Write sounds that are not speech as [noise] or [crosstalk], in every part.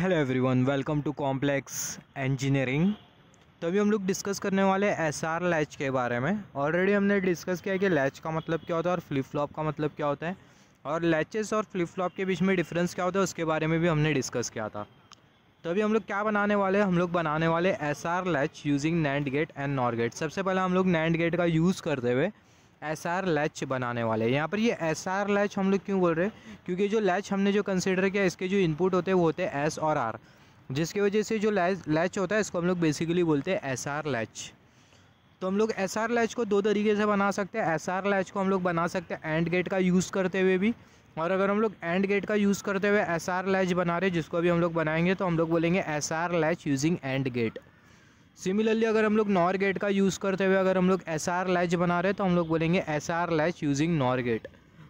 hello everyone welcome to complex engineering तो अभी हम लोग डिस्कस करने वाले एस आर लैच के बारे में ऑलरेडी हमने डिस्कस किया कि लैच का मतलब क्या होता है और फ्लिप फ्लॉप का मतलब क्या होता है और लैचेस और फ्लिप फ्लॉप के बीच में डिफरेंस क्या होता है उसके बारे में भी हमने डिस्कस किया था तो अभी हम लोग क्या बनाने वाले हम लोग बनाने वाले S R latch using NAND gate and NOR gate सबसे पहले हम लोग नैंड गेट का यूज़ करते हुए एस आर लैच बनाने वाले हैं यहाँ पर ये एस आर लैच हम लोग क्यों बोल रहे हैं क्योंकि जो लैच हमने जो कंसिडर किया इसके जो इनपुट होते हैं वो होते हैं एस और आर जिसकी वजह से जो लैच होता है इसको हम लोग बेसिकली बोलते हैं एस आर लैच तो हम लोग एस आर लैच को दो तरीके से बना सकते हैं एस आर लैच को हम लोग बना सकते हैं एंड गेट का यूज़ करते हुए भी और अगर हम लोग एंड गेट का यूज़ करते हुए एस आर लैच बना रहे जिसको भी हम लोग बनाएंगे तो हम लोग बोलेंगे S R latch using AND gate similarly अगर हम लोग नॉर गेट का यूज़ करते हुए अगर हम लोग एस आर लैच बना रहे तो हम लोग बोलेंगे S R latch using NOR gate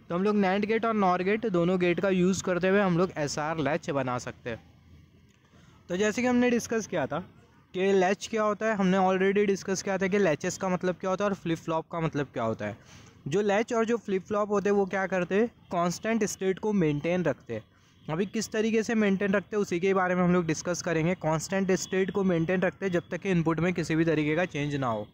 तो हम लोग नैंड गेट और नॉर गेट दोनों गेट का यूज़ करते हुए हम लोग एस आर लैच बना सकते हैं तो जैसे कि हमने डिस्कस किया था कि लैच क्या होता है हमने ऑलरेडी डिस्कस किया था कि लैचेस का मतलब क्या होता है और फ्लिप फ्लॉप का मतलब क्या होता है जो लैच और जो फ्लिप फ्लॉप होते हैं वो क्या करते हैं कॉन्स्टेंट स्टेट को मेनटेन रखते हैं अभी किस तरीके से मेंटेन रखते हैं उसी के बारे में हम लोग डिस्कस करेंगे कांस्टेंट स्टेट को मेंटेन रखते हैं जब तक कि इनपुट में किसी भी तरीके का चेंज ना हो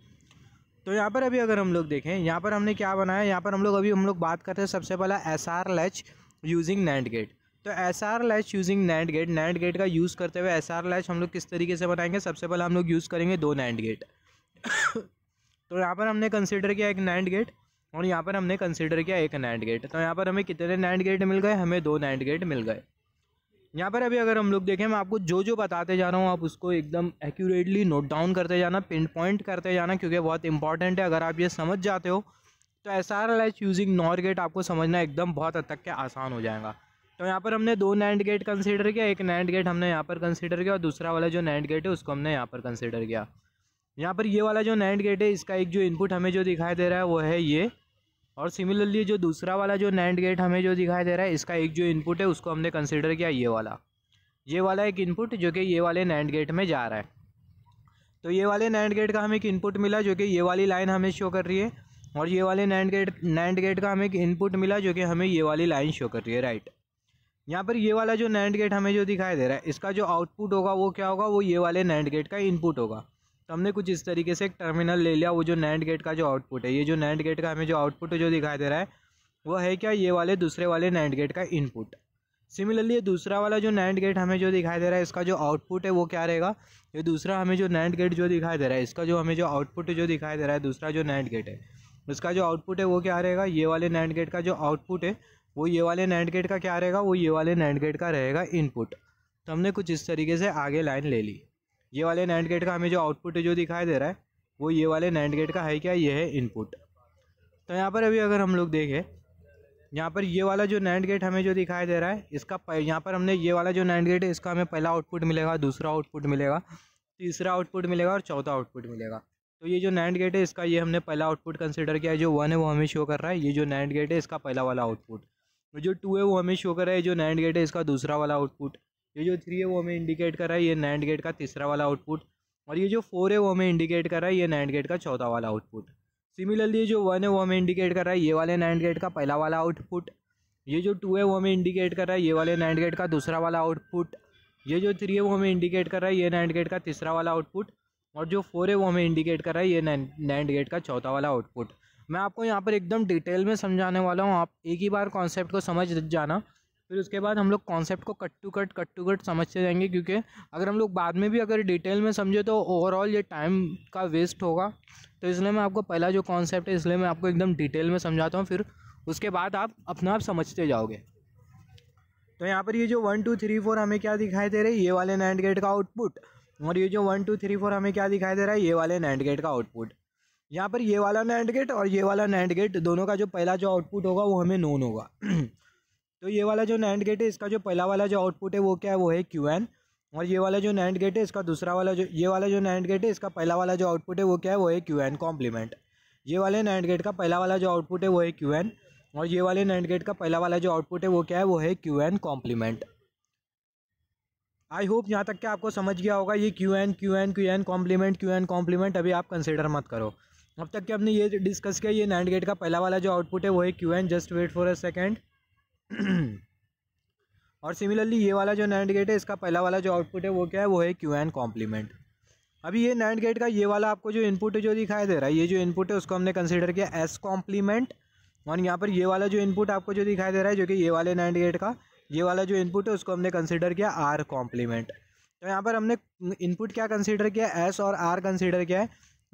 तो यहाँ पर अभी अगर हम लोग देखें यहाँ पर हमने क्या बनाया यहाँ पर हम लोग अभी हम लोग बात करते हैं सबसे पहला S R latch using NAND gate तो S R latch using NAND gate NAND gate का यूज़ करते हुए एस आर लैच हम लोग किस तरीके से बनाएंगे सबसे पहले हम लोग यूज़ करेंगे दो नैंड गेट [coughs] तो यहाँ पर हमने कंसिडर किया एक नैंड गेट और यहाँ पर हमने कंसिडर किया एक नैंड गेट तो यहाँ पर हमें कितने नैंड गेट मिल गए हमें दो नैंड गेट मिल गए यहाँ पर अभी अगर हम लोग देखें मैं आपको जो जो बताते जा रहा हूँ आप उसको एकदम एक्यूरेटली नोट डाउन करते जाना पिन पॉइंट करते जाना क्योंकि बहुत इंपॉर्टेंट है अगर आप ये समझ जाते हो तो S R L H using NOR gate आपको समझना एकदम बहुत हद तक के आसान हो जाएगा तो यहाँ पर हमने दो नैंड गेट कंसिडर किया एक नैंड गेट हमने यहाँ पर कंसिडर किया और दूसरा वाला जो नैंड गेट है उसको हमने यहाँ पर कंसिडर किया यहाँ पर ये वाला जो नैंड गेट है इसका एक जो इनपुट हमें जो दिखाई दे रहा है वो है ये और सिमिलरली जो दूसरा वाला जो नैंड गेट हमें जो दिखाई दे रहा है इसका एक जो इनपुट है उसको हमने कंसिडर किया ये वाला ये वाला एक इनपुट जो कि ये वाले नैंड गेट में जा रहा है तो ये वाले नैंड गेट का हमें एक इनपुट मिला जो कि ये वाली लाइन हमें शो कर रही है और ये वाले नैंड गेट नैंड गेट का हमें एक इनपुट मिला जो कि हमें ये वाली लाइन शो कर रही है राइट यहाँ पर ये वाला जो नैंड गेट हमें जो दिखाई दे रहा है इसका जो आउटपुट होगा वो क्या होगा वो ये वाले नैंड गेट का इनपुट होगा तो हमने कुछ इस तरीके से एक टर्मिनल ले लिया वो जो नैंड गेट का जो आउटपुट है ये जो नैंड गेट का हमें जो आउटपुट जो दिखाई दे रहा है वो है क्या ये वाले दूसरे वाले नैंड गेट का इनपुट सिमिलरली ये दूसरा वाला जो नैंड गेट हमें जो दिखाई दे रहा है इसका जो आउटपुट है वो क्या रहेगा ये दूसरा हमें जो नैंड गेट जो दिखाई दे रहा है इसका जो हमें जो आउटपुट जो दिखाई दे रहा है दूसरा जो नैंड गेट है उसका जो आउटपुट है वो क्या रहेगा ये वाले नैंड गेट का जो आउटपुट है वो ये वाले नैंड गेट का क्या रहेगा वो ये वाले नैंड गेट का रहेगा इनपुट तो हमने कुछ इस तरीके से आगे लाइन ले ली ये वाले नैंड गेट का हमें जो आउटपुट जो दिखाई दे रहा है वो ये वाले नैंड गेट का है क्या ये है इनपुट तो यहाँ पर अभी अगर हम लोग देखें यहाँ पर ये वाला जो नैंड गेट हमें जो दिखाई दे रहा है इसका यहाँ पर हमने ये वाला जो नैंड गेट है इसका हमें पहला आउटपुट मिलेगा दूसरा आउटपुट मिलेगा तीसरा आउटपुट मिलेगा और चौथा आउटपुट मिलेगा तो ये जो नैंड गेट है इसका ये हमने पहला आउटपुट कंसिडर किया है जो वन है वो हमें शो कर रहा है ये जो नैंड गेट है इसका पहला वाला आउटपुट जो टू है वो हमें शो कर रहा है जो नैंड गेट है इसका दूसरा वाला आउटपुट ये जो थ्री है वो हमें इंडिकेट कर रहा है ये नैंड गेट का तीसरा वाला आउटपुट और ये जो फोर है वो हमें इंडिकेट कर रहा है ये नैंड गेट का चौथा वाला आउटपुट सिमिलरली जो वन है वो हमें इंडिकेट कर रहा है ये वाले नैंड गेट का पहला वाला आउटपुट ये जो टू है वो हमें इंडिकेट कर रहा है ये वाले नैंड गेट का दूसरा वाला आउटपुट ये जो थ्री है वो हमें इंडिकेट कर रहा है ये नैंड गेट का तीसरा वाला आउटपुट और जो फोर है वो हमें इंडिकेट कर रहा है ये नैंड गेट का चौथा वाला आउटपुट मैं आपको यहाँ पर एकदम डिटेल में समझाने वाला हूँ आप एक ही बार कॉन्सेप्ट को समझ जाना फिर उसके बाद हम लोग कॉन्सेप्ट को cut to cut cut to cut समझते जाएंगे क्योंकि अगर हम लोग बाद में भी अगर डिटेल में समझे तो ओवरऑल ये टाइम का वेस्ट होगा तो इसलिए मैं आपको पहला जो कॉन्सेप्ट है इसलिए मैं आपको एकदम डिटेल में समझाता हूँ फिर उसके बाद आप अपना आप समझते जाओगे तो यहाँ पर ये जो वन टू थ्री फोर हमें क्या दिखाई दे रहा है ये वाले नैंड गेट का आउटपुट और ये जो वन टू थ्री फोर हमें क्या दिखाई दे रहा है ये वाले नैंड गेट का आउटपुट यहाँ पर ये वाला नैंड गेट और ये वाला नैंड गेट दोनों का जो पहला जो आउटपुट होगा वो हमें नोन होगा [clears throat] तो ये वाला जो नैंड गेट है इसका जो पहला वाला जो आउटपुट है वो क्या है वो है क्यू एन और ये वाला जो नैंड गेट है इसका दूसरा वाला जो ये वाला जो नैंड गेट है इसका पहला वाला जो आउटपुट है वो क्या है वो है क्यू एन कॉम्प्लीमेंट ये वाले नैंड गेट का पहला वाला जो आउटपुट है वो है क्यू एन और ये वाले नैंड गेट का पहला वाला जो आउटपुट है वो क्या है वो है Q N complement I hope यहाँ तक कि आपको समझ गया होगा ये Q N Q N Q N complement Q N complement अभी आप कंसिडर मत करो अब तक कि हमने ये डिस्कस किया ये नैंड गेट का पहला वाला जो आउटपुट है वो है Q N just wait for a second [clears throat] और सिमिलरली ये वाला जो नैंड गेट है इसका पहला वाला जो आउटपुट है वो क्या है वो है क्यू एन कॉम्प्लीमेंट अभी ये नैंड गेट का ये वाला आपको जो इनपुट जो दिखाई दे रहा है ये जो इनपुट है उसको हमने कंसिडर किया एस कॉम्प्लीमेंट और यहाँ पर ये वाला जो इनपुट आपको जो दिखाई दे रहा है जो कि ये वाले नैंड गेट का ये वाला जो इनपुट है उसको हमने कंसिडर किया आर कॉम्प्लीमेंट तो यहाँ पर हमने इनपुट क्या कंसिडर किया एस और आर कंसिडर किया है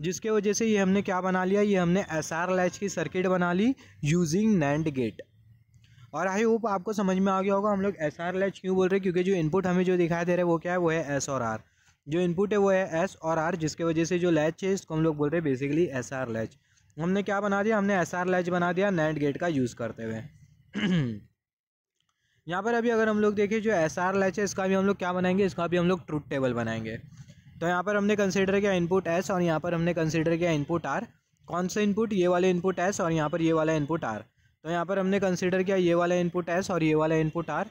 जिसके वजह से ये हमने क्या बना लिया ये हमने एस आर लैच की सर्किट बना ली यूजिंग नैंड गेट और आई होप आपको समझ में आ गया होगा हम लोग एस आर लैच क्यों बोल रहे हैं क्योंकि जो इनपुट हमें जो दिखाई दे रहा है वो क्या है वो है एस और आर जो इनपुट है वो है एस और आर जिसके वजह से जो लैच है इसको हम लोग बोल रहे हैं बेसिकली एस आर लैच हमने क्या बना दिया हमने एस आर लैच बना दिया नैंड गेट का यूज़ करते हुए [clears throat] यहाँ पर अभी अगर हम लोग देखें जो एस आर लैच है इसका भी हम लोग क्या बनाएंगे इसका भी हम लोग ट्रूथ टेबल बनाएंगे तो यहाँ पर हमने कंसिडर किया इनपुट एस और यहाँ पर हमने कंसिडर किया इनपुट आर कौन सा इनपुट ये वाले इनपुट एस और यहाँ पर ये वाला इनपुट आर तो यहाँ पर हमने कंसिडर किया ये वाला इनपुट एस और ये वाला इनपुट आर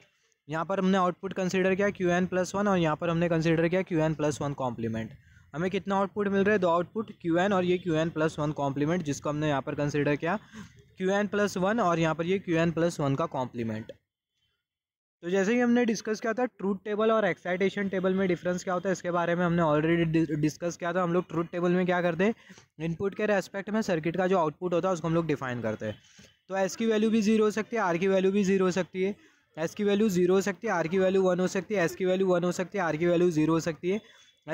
यहाँ पर हमने आउटपुट कंसिडर किया क्यू एन प्लस वन और यहाँ पर हमने कंसिडर किया Q N plus one complement हमें कितना आउटपुट मिल रहा है दो आउटपुट क्यू एन और ये Q N plus one complement जिसको हमने यहाँ पर कंसिडर किया क्यू एन प्लस वन और यहाँ पर ये क्यू एन प्लस वन का कॉम्प्लीमेंट तो जैसे ही हमने डिस्कस किया था ट्रूथ टेबल और एक्साइटेशन टेबल में डिफरेंस क्या होता है इसके बारे में हमने ऑलरेडी डिस्कस किया था हम लोग ट्रूथ टेबल में क्या करते हैं इनपुट के रेस्पेक्ट में सर्किट का जो आउटपुट होता है उसको हम लोग डिफाइन करते हैं तो एस की वैल्यू भी जीरो हो सकती है आर की वैल्यू भी जीरो हो सकती है एस की वैल्यू जीरो हो सकती है आर की वैल्यू वन हो सकती है एस की वैल्यू वन हो सकती है आर की वैल्यू जीरो हो सकती है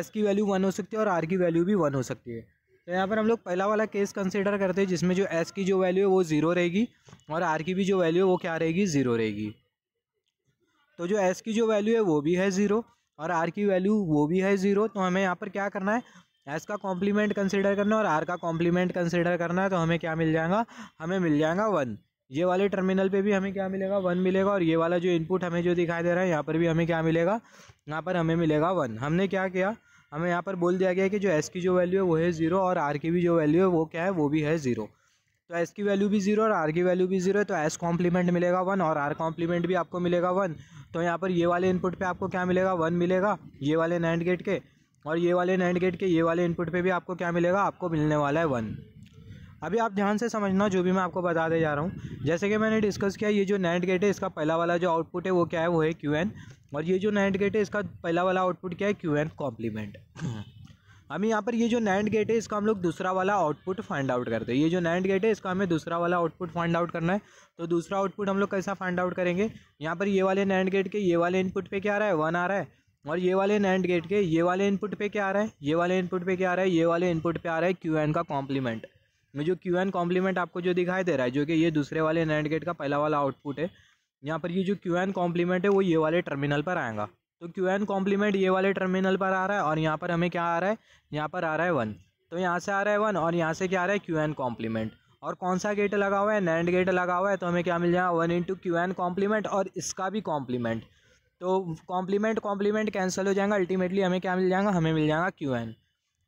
एस की वैल्यू वन हो सकती है और आर की वैल्यू भी वन हो सकती है तो यहाँ पर हम लोग पहला वाला केस कंसिडर करते हैं जिसमें जो एस की जो वैल्यू है वो ज़ीरो रहेगी और आर की भी जो वैल्यू है वो क्या रहेगी ज़ीरो रहेगी तो जो एस की जो वैल्यू है वो भी है ज़ीरो और आर की वैल्यू वो भी है ज़ीरो तो हमें यहाँ पर क्या करना है एस का कॉम्प्लीमेंट कंसिडर करना है और आर का कॉम्प्लीमेंट कंसिडर करना है तो हमें क्या मिल जाएगा हमें मिल जाएगा वन ये वाले टर्मिनल पे भी हमें क्या मिलेगा वन मिलेगा और ये वाला जो इनपुट हमें जो दिखाई दे रहा है यहाँ पर भी हमें क्या मिलेगा यहाँ पर हमें मिलेगा वन हमने क्या किया हमें यहाँ पर बोल दिया गया कि जो एस की जो वैल्यू है वो है ज़ीरो और आर की भी जो वैल्यू है वो क्या है वो भी है ज़ीरो तो एस की वैल्यू भी जीरो और आर की वैल्यू भी जीरो है तो एस कॉम्प्लीमेंट मिलेगा वन और आर कॉम्प्लीमेंट भी आपको मिलेगा वन तो यहाँ पर ये वाले इनपुट पर आपको क्या मिलेगा वन मिलेगा ये वाले नैंड गेट के और ये वाले नैंड गेट के ये वाले इनपुट पे भी आपको क्या मिलेगा आपको मिलने वाला है वन अभी आप ध्यान से समझना जो भी मैं आपको बताते जा रहा हूँ जैसे कि मैंने डिस्कस किया ये जो नैंड गेट है इसका पहला वाला जो आउटपुट है वो क्या है वो है क्यू एन और ये जो नैंड गेट है इसका पहला वाला आउटपुट क्या है क्यू एन कॉम्प्लीमेंट अभी यहाँ पर ये जो नैंड गेट है इसका हम लोग दूसरा वाला आउटपुट फाइंड आउट करते हैं ये जो नैंड गेट है इसका हमें दूसरा वाला आउटपुट फाइंड आउट करना है तो दूसरा आउटपुट हम लोग कैसा फाइंड आउट करेंगे यहाँ पर ये वाले नैंड गेट के ये वाले इनपुट पे क्या आ रहा है वन आ रहा है और ये वाले नैंड गेट के ये वाले इनपुट पे क्या आ रहा है ये वाले इनपुट पे क्या आ रहा है ये वाले इनपुट पे आ रहा है क्यू एन का कॉम्प्लीमेंट में जो क्यू एन कॉम्प्लीमेंट आपको जो दिखाई दे रहा है जो कि ये दूसरे वाले नैंड गेट का पहला वाला आउटपुट है यहाँ पर ये जो क्यू एन कॉम्प्लीमेंट है वो ये वाले टर्मिनल पर आएगा तो क्यू एन कॉम्प्लीमेंट ये वाले टर्मिनल पर आ रहा है और यहाँ पर हमें क्या आ रहा है यहाँ पर आ रहा है वन तो यहाँ से आ रहा है वन और यहाँ से क्या आ रहा है क्यू एन कॉम्प्लीमेंट और कौन सा गेट लगा हुआ है नैंड गेट लगा हुआ है तो हमें क्या मिल जाएगा one into Q N complement और इसका भी कॉम्प्लीमेंट तो कॉम्प्लीमेंट कॉम्प्लीमेंट कैंसिल हो जाएगा अल्टीमेटली हमें क्या मिल जाएगा हमें मिल जाएगा क्यू एन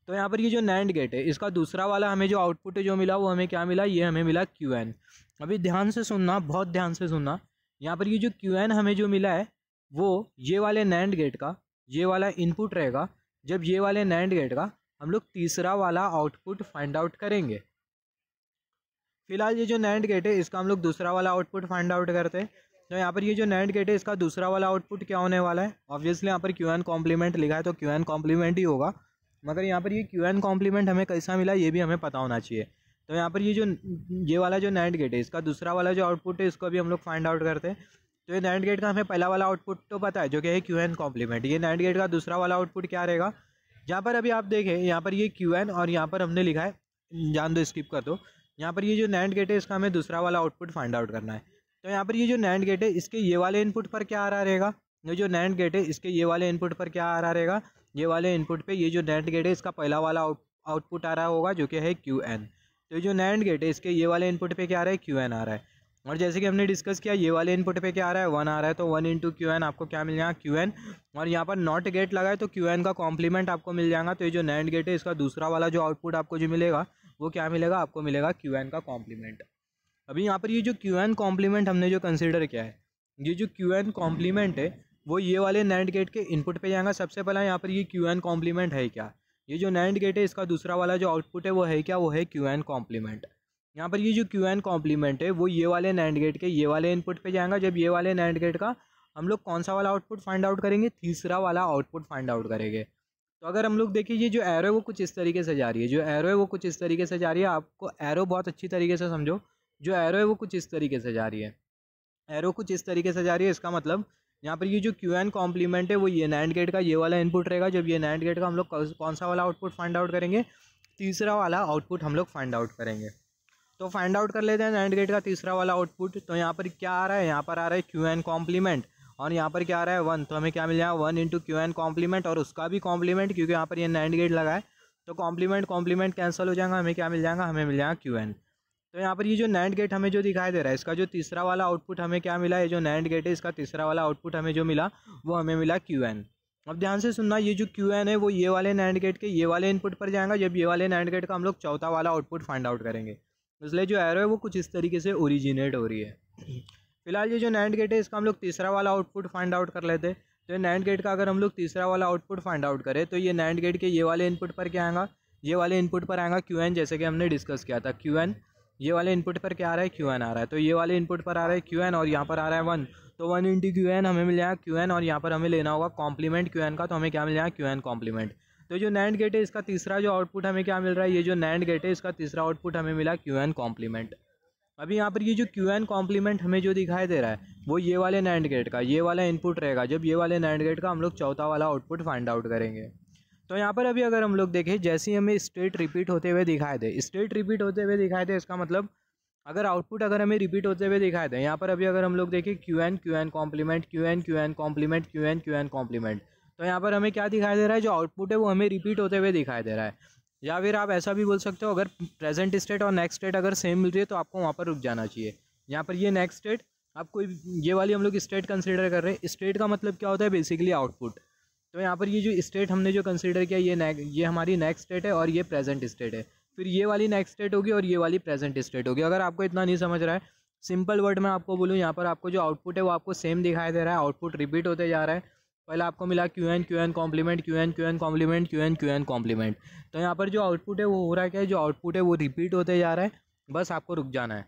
तो यहाँ पर ये जो नैंड गेट है इसका दूसरा वाला हमें जो आउटपुट जो मिला वो हमें क्या मिला ये हमें मिला क्यू एन अभी ध्यान से सुनना बहुत ध्यान से सुनना यहाँ पर ये जो क्यू एन हमें जो मिला है वो ये वाले नैंड गेट का ये वाला इनपुट रहेगा जब ये वाले नैंड गेट का हम लोग तीसरा वाला आउटपुट फाइंड आउट करेंगे फिलहाल ये जो नैंड गेट है इसका हम लोग दूसरा वाला आउटपुट फाइंड आउट करते हैं तो यहाँ पर ये जो नैंड गेट है इसका दूसरा वाला आउटपुट क्या होने वाला है ऑब्वियसली यहाँ पर क्यू एन कॉम्प्लीमेंट लिखा है तो क्यू एन कॉम्प्लीमेंट ही होगा मगर यहाँ पर ये क्यू एन कॉम्प्लीमेंट हमें कैसा मिला ये भी हमें पता होना चाहिए तो यहाँ पर ये जो ये वाला जो नैंड गेट है इसका दूसरा वाला जो आउटपुट है इसको भी हम लोग फाइंड आउट करते हैं तो ये नैंड गेट का हमें पहला वाला आउटपुट तो पता है जो कि है क्यू एन कॉम्प्लीमेंट ये नैंड गेट का दूसरा वाला आउटपुट क्या रहेगा जहाँ पर अभी आप देखें यहाँ पर ये क्यू एन और यहाँ पर हमने लिखा है जान दो स्किप कर दो यहाँ पर ये जो नैंड गेट है इसका हमें दूसरा वाला आउटपुट फाइंड आउट करना है तो यहाँ पर ये जो नैंड गेट है इसके ये वाले इनपुट पर क्या आ रहा रहेगा ये जो नैंड गेट है इसके ये वाले इनपुट पर क्या आ रहा रहेगा ये वाले इनपुट पे ये जो नैंड गेट है इसका पहला वाला आउटपुट आ रहा होगा जो कि है क्यू एन तो ये जो नैंड गेट है इसके ये वाले इनपुट पे क्या आ रहा है क्यू एन आ रहा है और जैसे कि हमने डिस्कस किया ये वाले इनपुट पे क्या आ रहा है वन आ रहा है तो वन इंटू क्यू एन आपको क्या मिल जाएगा क्यू एन और यहाँ पर नॉट गेट लगा है तो क्यू एन का कॉम्प्लीमेंट आपको मिल जाएगा तो ये जो नैंड गेट है इसका दूसरा वाला जो आउटपुट आपको जो मिलेगा वो क्या मिलेगा आपको मिलेगा क्यू एन का कॉम्प्लीमेंट अभी यहाँ पर ये जो क्यू एन कॉम्प्लीमेंट हमने जो कंसिडर किया है ये जो क्यू एन कॉम्प्लीमेंट है वो ये वाले नैंड गेट के इनपुट पे जाएगा सबसे पहला यहाँ पर ये क्यू एन कॉम्प्लीमेंट है क्या ये जो नैंड गेट है इसका दूसरा वाला जो आउटपुट है वो है क्या वो है क्यू एन कॉम्प्लीमेंट यहाँ पर ये जो क्यू एन कॉम्प्लीमेंट है वो ये वाले नैंड गेट के ये वाले इनपुट पे जाएगा जब ये वाले नैंड गेट का हम लोग कौन सा वाला आउटपुट फाइंड आउट करेंगे तीसरा वाला आउटपुट फाइंड आउट करेंगे तो अगर हम लोग देखिए ये जो एरो है वो कुछ इस तरीके से जा रही है जो एरो है वो कुछ इस तरीके से जा रही है आपको एरो बहुत अच्छी तरीके से समझो जो एरो है वो कुछ इस तरीके से जा रही है एरो कुछ इस तरीके से जा रही है इसका मतलब यहाँ पर ये जो क्यू एन कॉम्प्लीमेंट है वो ये नैंड गेट का ये वाला इनपुट रहेगा जब ये नैंड गेट का हम लोग कौन सा वाला आउटपुट फाइंड आउट करेंगे तीसरा वाला आउटपुट हम लोग फाइंड आउट करेंगे तो फाइंड आउट कर लेते हैं नैंड गेट का तीसरा वाला आउटपुट तो यहाँ पर क्या आ रहा है यहाँ पर आ रहा है क्यू एन कॉम्प्लीमेंट और यहाँ पर क्या आ रहा है वन तो हमें क्या मिल जाएगा one into Q N complement और उसका भी कॉम्प्लीमेंट क्योंकि यहाँ पर ये नैंड गेट लगा है तो कॉम्प्लीमेंट कॉम्प्लीमेंट कैंसिल हो जाएगा हमें क्या मिल जाएगा हमें मिल जाएगा क्यू एन तो यहाँ पर ये जो नैंड गेट हमें जो दिखाई दे रहा है इसका जो तीसरा वाला आउटपुट हमें क्या मिला ये जो नैंड गेट है इसका तीसरा वाला आउटपुट हमें जो मिला वो हमें मिला क्यू एन अब ध्यान से सुनना ये जो क्यू एन है वो ये वाले नैंड गेट के ये वाले इनपुट पर जाएगा जब ये वाले नैंड गेट का हम लोग चौथा वाला आउटपुट फाइंड आउट करेंगे इसलिए जो एरो है वो कुछ इस तरीके से ओरिजिनेट हो रही है फिलहाल ये जो नैंड गेट है इसका हम लोग तीसरा वाला आउटपुट फाइंड आउट कर लेते हैं तो नैंड गेट का अगर हम लोग तीसरा वाला आउटपुट फाइंड आउट करें तो ये नैंड गेट के ये वाले इनपुट पर क्या आएगा ये वाले इनपुट पर आएगा क्यू एन जैसे कि हमने डिस्कस किया था क्यू एन ये वाले इनपुट पर क्या आ रहा है क्यू एन आ रहा है तो ये वाले इनपुट पर आ रहा है क्यू एन और यहाँ पर आ रहा है वन तो वन इंटू क्यू एन हमें मिल जाएगा क्यू एन और यहाँ पर हमें लेना होगा कॉम्प्लीमेंट क्यू एन का तो हमें क्या मिल जाएगा क्यू एन कॉम्प्लीमेंट तो जो नैंड गेट है इसका तीसरा जो आउटपुट हमें क्या मिल रहा है ये जो नैंड गेट है इसका तीसरा आउटपुट हमें मिला क्यू एन कॉम्प्लीमेंट अभी यहाँ पर ये जो क्यू एन कॉम्प्लीमेंट हमें जो दिखाई दे रहा है वो ये वाले नैंड गेट का ये वाला इनपुट रहेगा जब ये वाले नैंड गेट का हम लोग चौथा वाला आउटपुट फाइंड आउट करेंगे तो यहाँ पर अभी अगर हम लोग देखें जैसे ही हमें स्टेट रिपीट होते हुए दिखाए थे स्टेट रिपीट होते हुए दिखाए थे इसका मतलब अगर आउटपुट अगर हमें रिपीट होते हुए दिखाए दे यहाँ पर अभी अगर हम लोग देखें Q N Q N complement Q N Q N complement Q N Q N complement तो यहाँ पर हमें क्या दिखाई दे रहा है जो आउटपुट है वो हमें रिपीट होते हुए दिखाई दे रहा है या फिर आप ऐसा भी बोल सकते हो अगर प्रेजेंट स्टेट और नेक्स्ट स्टेट अगर सेम मिल रही है तो आपको वहाँ पर रुक जाना चाहिए यहाँ पर ये नेक्स्ट स्टेट आप कोई ये वाली हम लोग स्टेट कंसिडर कर रहे हैं स्टेट का मतलब क्या होता है बेसिकली आउटपुट तो यहाँ पर ये जो स्टेट हमने जो कंसिडर किया ये नेक ये हमारी नेक्स्ट स्टेट है और ये प्रेजेंट स्टेट है फिर ये वाली नेक्स्ट स्टेट होगी और ये वाली प्रेजेंट स्टेट होगी अगर आपको इतना नहीं समझ रहा है सिंपल वर्ड में आपको बोलूँ यहाँ पर आपको जो आउटपुट है वो आपको सेम दिखाई दे रहा है आउटपुट रिपीट होते जा रहा है पहले आपको मिला Q N Q N complement Q N Q N complement Q N Q N complement तो यहाँ पर जो आउटपुट है वो हो रहा है क्या जो आउटपुट है वो रिपीट होते जा रहा है बस आपको रुक जाना है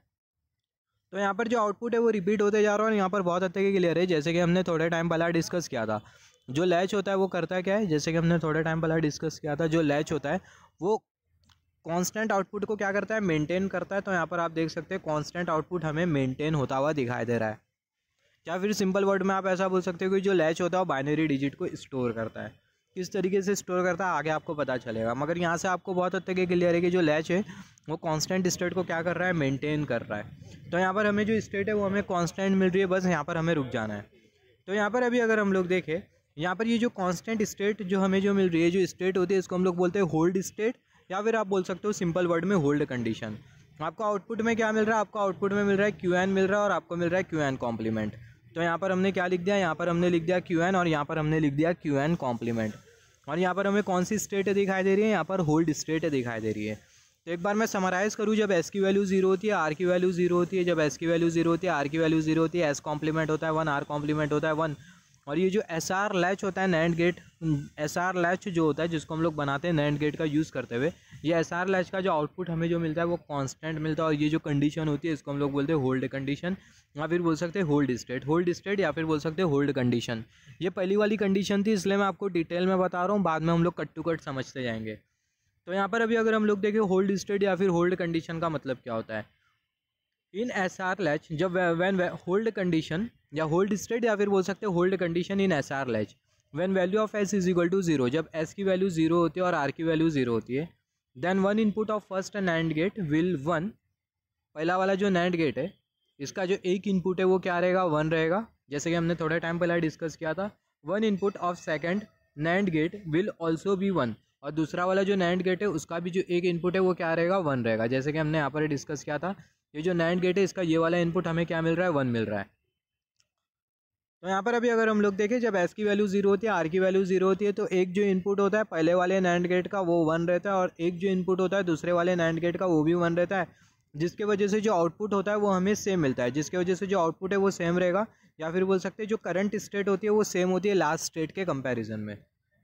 तो यहाँ पर जो आउटपुट है वो रिपीट होते जा रहा है और यहाँ पर बहुत हद तक क्लियर है जैसे कि हमने थोड़े टाइम पहला डिस्कस किया था जो लैच होता है वो करता क्या है जैसे कि हमने थोड़े टाइम पहले डिस्कस किया था जो लैच होता है वो कांस्टेंट आउटपुट को क्या करता है मेंटेन करता है तो यहाँ पर आप देख सकते हैं कांस्टेंट आउटपुट हमें मेंटेन होता हुआ दिखाई दे रहा है या फिर सिंपल वर्ड में आप ऐसा बोल सकते हो कि जो लैच होता है वो बाइनरी डिजिट को स्टोर करता है किस तरीके से स्टोर करता है आगे आपको पता चलेगा मगर यहाँ से आपको बहुत हद तक ये क्लियर है कि जो लैच है वो कांस्टेंट स्टेट को क्या कर रहा है मेंटेन कर रहा है तो यहाँ पर हमें जो स्टेट है वो हमें कांस्टेंट मिल रही है बस यहाँ पर हमें रुक जाना है तो यहाँ पर अभी अगर हम लोग देखें यहाँ पर ये जो कांस्टेंट स्टेट जो हमें जो मिल रही है जो स्टेट होती है इसको हम लोग बोलते हैं होल्ड स्टेट या फिर आप बोल सकते हो सिंपल वर्ड में होल्ड कंडीशन आपको आउटपुट में क्या मिल रहा है आपको आउटपुट में मिल रहा है क्यू एन मिल रहा है और आपको मिल रहा है क्यू एन कॉम्प्लीमेंट तो यहाँ पर हमने क्या लिख दिया यहाँ पर हमने लिख दिया क्यू एन और यहाँ पर हमने लिख दिया क्यू एन कॉम्प्लीमेंट और यहाँ पर हमें कौन सी स्टेट दिखाई दे रही है यहाँ पर होल्ड स्टेट दिखाई दे रही है तो एक बार मैं समराइज़ करूँ जब एस की वैल्यू जीरो होती है आर की वैल्यू जीरो होती है जब एस की वैल्यू जीरो होती है आर की वैल्यू जीरो होती है एस कॉम्प्लीमेंट होता है वन आर कॉम्प्लीमेंट होता है वन और ये जो एस आर लैच होता है NAND gate S R latch जो होता है जिसको हम लोग बनाते हैं नैंड गेट का यूज़ करते हुए ये एस आर लैच का जो आउटपुट हमें जो मिलता है वो कांस्टेंट मिलता है और ये जो कंडीशन होती है इसको हम लोग बोलते हैं होल्ड कंडीशन या फिर बोल सकते हैं होल्ड स्टेट होल्ड स्टेट या फिर बोल सकते हैं होल्ड कंडीशन ये पहली वाली कंडीशन थी इसलिए मैं आपको डिटेल में बता रहा हूँ बाद में हम लोग कट टू कट समझते जाएंगे तो यहाँ पर अभी अगर हम लोग देखें होल्ड स्टेट या फिर होल्ड कंडीशन का मतलब क्या होता है इन एस आर लैच जब वैन होल्ड कंडीशन या होल्ड स्टेट या फिर बोल सकते हैं hold condition in S R latch when value of S is equal to zero जब एस की वैल्यू जीरो होती है और आर की वैल्यू जीरो होती है then one input of first NAND gate will one पहला वाला जो नैंड गेट है इसका जो एक इनपुट है वो क्या रहेगा वन रहेगा जैसे कि हमने थोड़ा टाइम पहले डिस्कस किया था one input of second NAND gate will also be one और दूसरा वाला जो नैंड गेट है उसका भी जो एक इनपुट है वो क्या रहेगा वन रहेगा जैसे कि हमने यहाँ पर डिस्कस किया था ये जो नैंड गेट है इसका ये वाला इनपुट हमें क्या मिल रहा है वन मिल रहा है तो यहाँ पर अभी अगर हम लोग देखें जब एस की वैल्यू जीरो होती है आर की वैल्यू जीरो होती है तो एक जो इनपुट होता है पहले वाले नैंड गेट का वो वन रहता है और एक जो इनपुट होता है दूसरे वाले नैंड गेट का वो भी वन रहता है जिसके वजह से जो आउटपुट होता है वो हमें सेम मिलता है जिसके वजह से जो आउटपुट है वो सेम रहेगा या फिर बोल सकते हैं जो करंट स्टेट होती है वो सेम होती है लास्ट स्टेट के कंपैरिजन में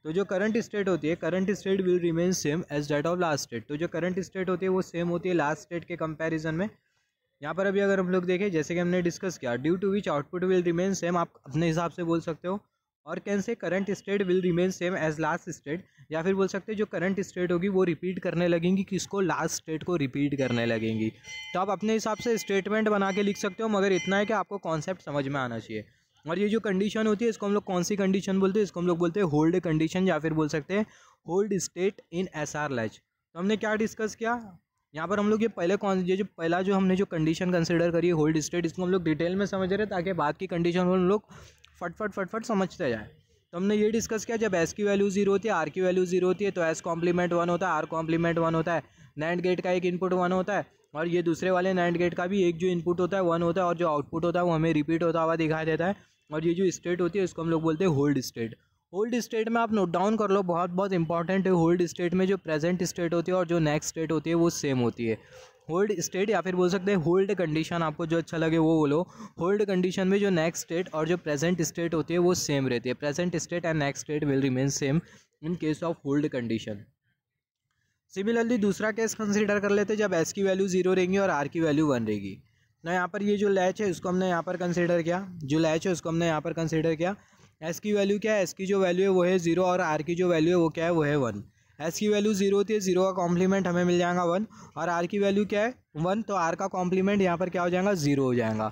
तो जो करंट स्टेट होती है current state will remain same as that of last state तो जो करंट स्टेट होती है वो सेम होती है लास्ट स्टेट के कंपैरिजन में यहाँ पर अभी अगर हम लोग देखें जैसे कि हमने डिस्कस किया due to which output will remain same आप अपने हिसाब से बोल सकते हो और can say current state will remain same as last state या फिर बोल सकते हैं जो करंट स्टेट होगी वो रिपीट करने लगेंगी किसको लास्ट स्टेट को रिपीट करने लगेंगी तो आप अपने हिसाब से स्टेटमेंट बना के लिख सकते हो मगर इतना है कि आपको कॉन्सेप्ट समझ में आना चाहिए और ये जो कंडीशन होती है इसको हम लोग कौन सी कंडीशन बोलते हैं इसको हम लोग बोलते हैं होल्ड कंडीशन या फिर बोल सकते हैं hold state in S R latch तो हमने क्या डिस्कस किया यहाँ पर हम लोग ये पहले कौन ये जो पहला जो हमने जो कंडीशन कंसिडर करी है होल्ड स्टेट इसको हम लोग डिटेल में समझ रहे ताकि बाद की कंडीशन को हम लोग फटफट फटफट समझते जाए तो हमने ये डिस्कस किया जब एस की वैल्यू जीरो होती है आर की वैल्यू जीरो होती है तो एस कॉम्प्लीमेंट वन होता है आर कॉम्प्लीमेंट वन होता है नैंड गेट का एक इनपुट वन होता है और ये दूसरे वाले नैंड गेट का भी एक जो इनपुट होता है वन होता है और जो आउटपुट होता है वो हमें रिपीट होता हुआ दिखाई देता है और ये जो स्टेट होती है इसको हम लोग बोलते हैं होल्ड स्टेट होल्ड स्टेट में आप नोट डाउन कर लो बहुत बहुत इंपॉर्टेंट है होल्ड स्टेट में जो प्रेजेंट स्टेट होती है और जो नेक्स्ट स्टेट होती है वो सेम होती है होल्ड स्टेट या फिर बोल सकते हैं होल्ड कंडीशन आपको जो अच्छा लगे वो बोलो होल्ड कंडीशन में जो नेक्स्ट स्टेट और जो प्रेजेंट स्टेट होती है वो सेम रहती है present state and next state will remain same in case of hold condition similarly दूसरा केस कंसिडर कर लेते जब एस की वैल्यू जीरो रहेंगी और आर की वैल्यू वन रहेगी ना यहाँ पर ये जो लैच है उसको हमने यहाँ पर कंसिडर किया जो लैच है उसको हमने यहाँ पर कंसिडर किया एस की वैल्यू क्या है एस की जो वैल्यू है वो है जीरो और आर की जो वैल्यू है वो क्या है वो है वन एस की वैल्यू जीरो होती है जीरो का कॉम्प्लीमेंट हमें मिल जाएगा वन और आर की वैल्यू क्या है वन तो आर का कॉम्प्लीमेंट यहाँ पर क्या हो जाएगा जीरो हो जाएगा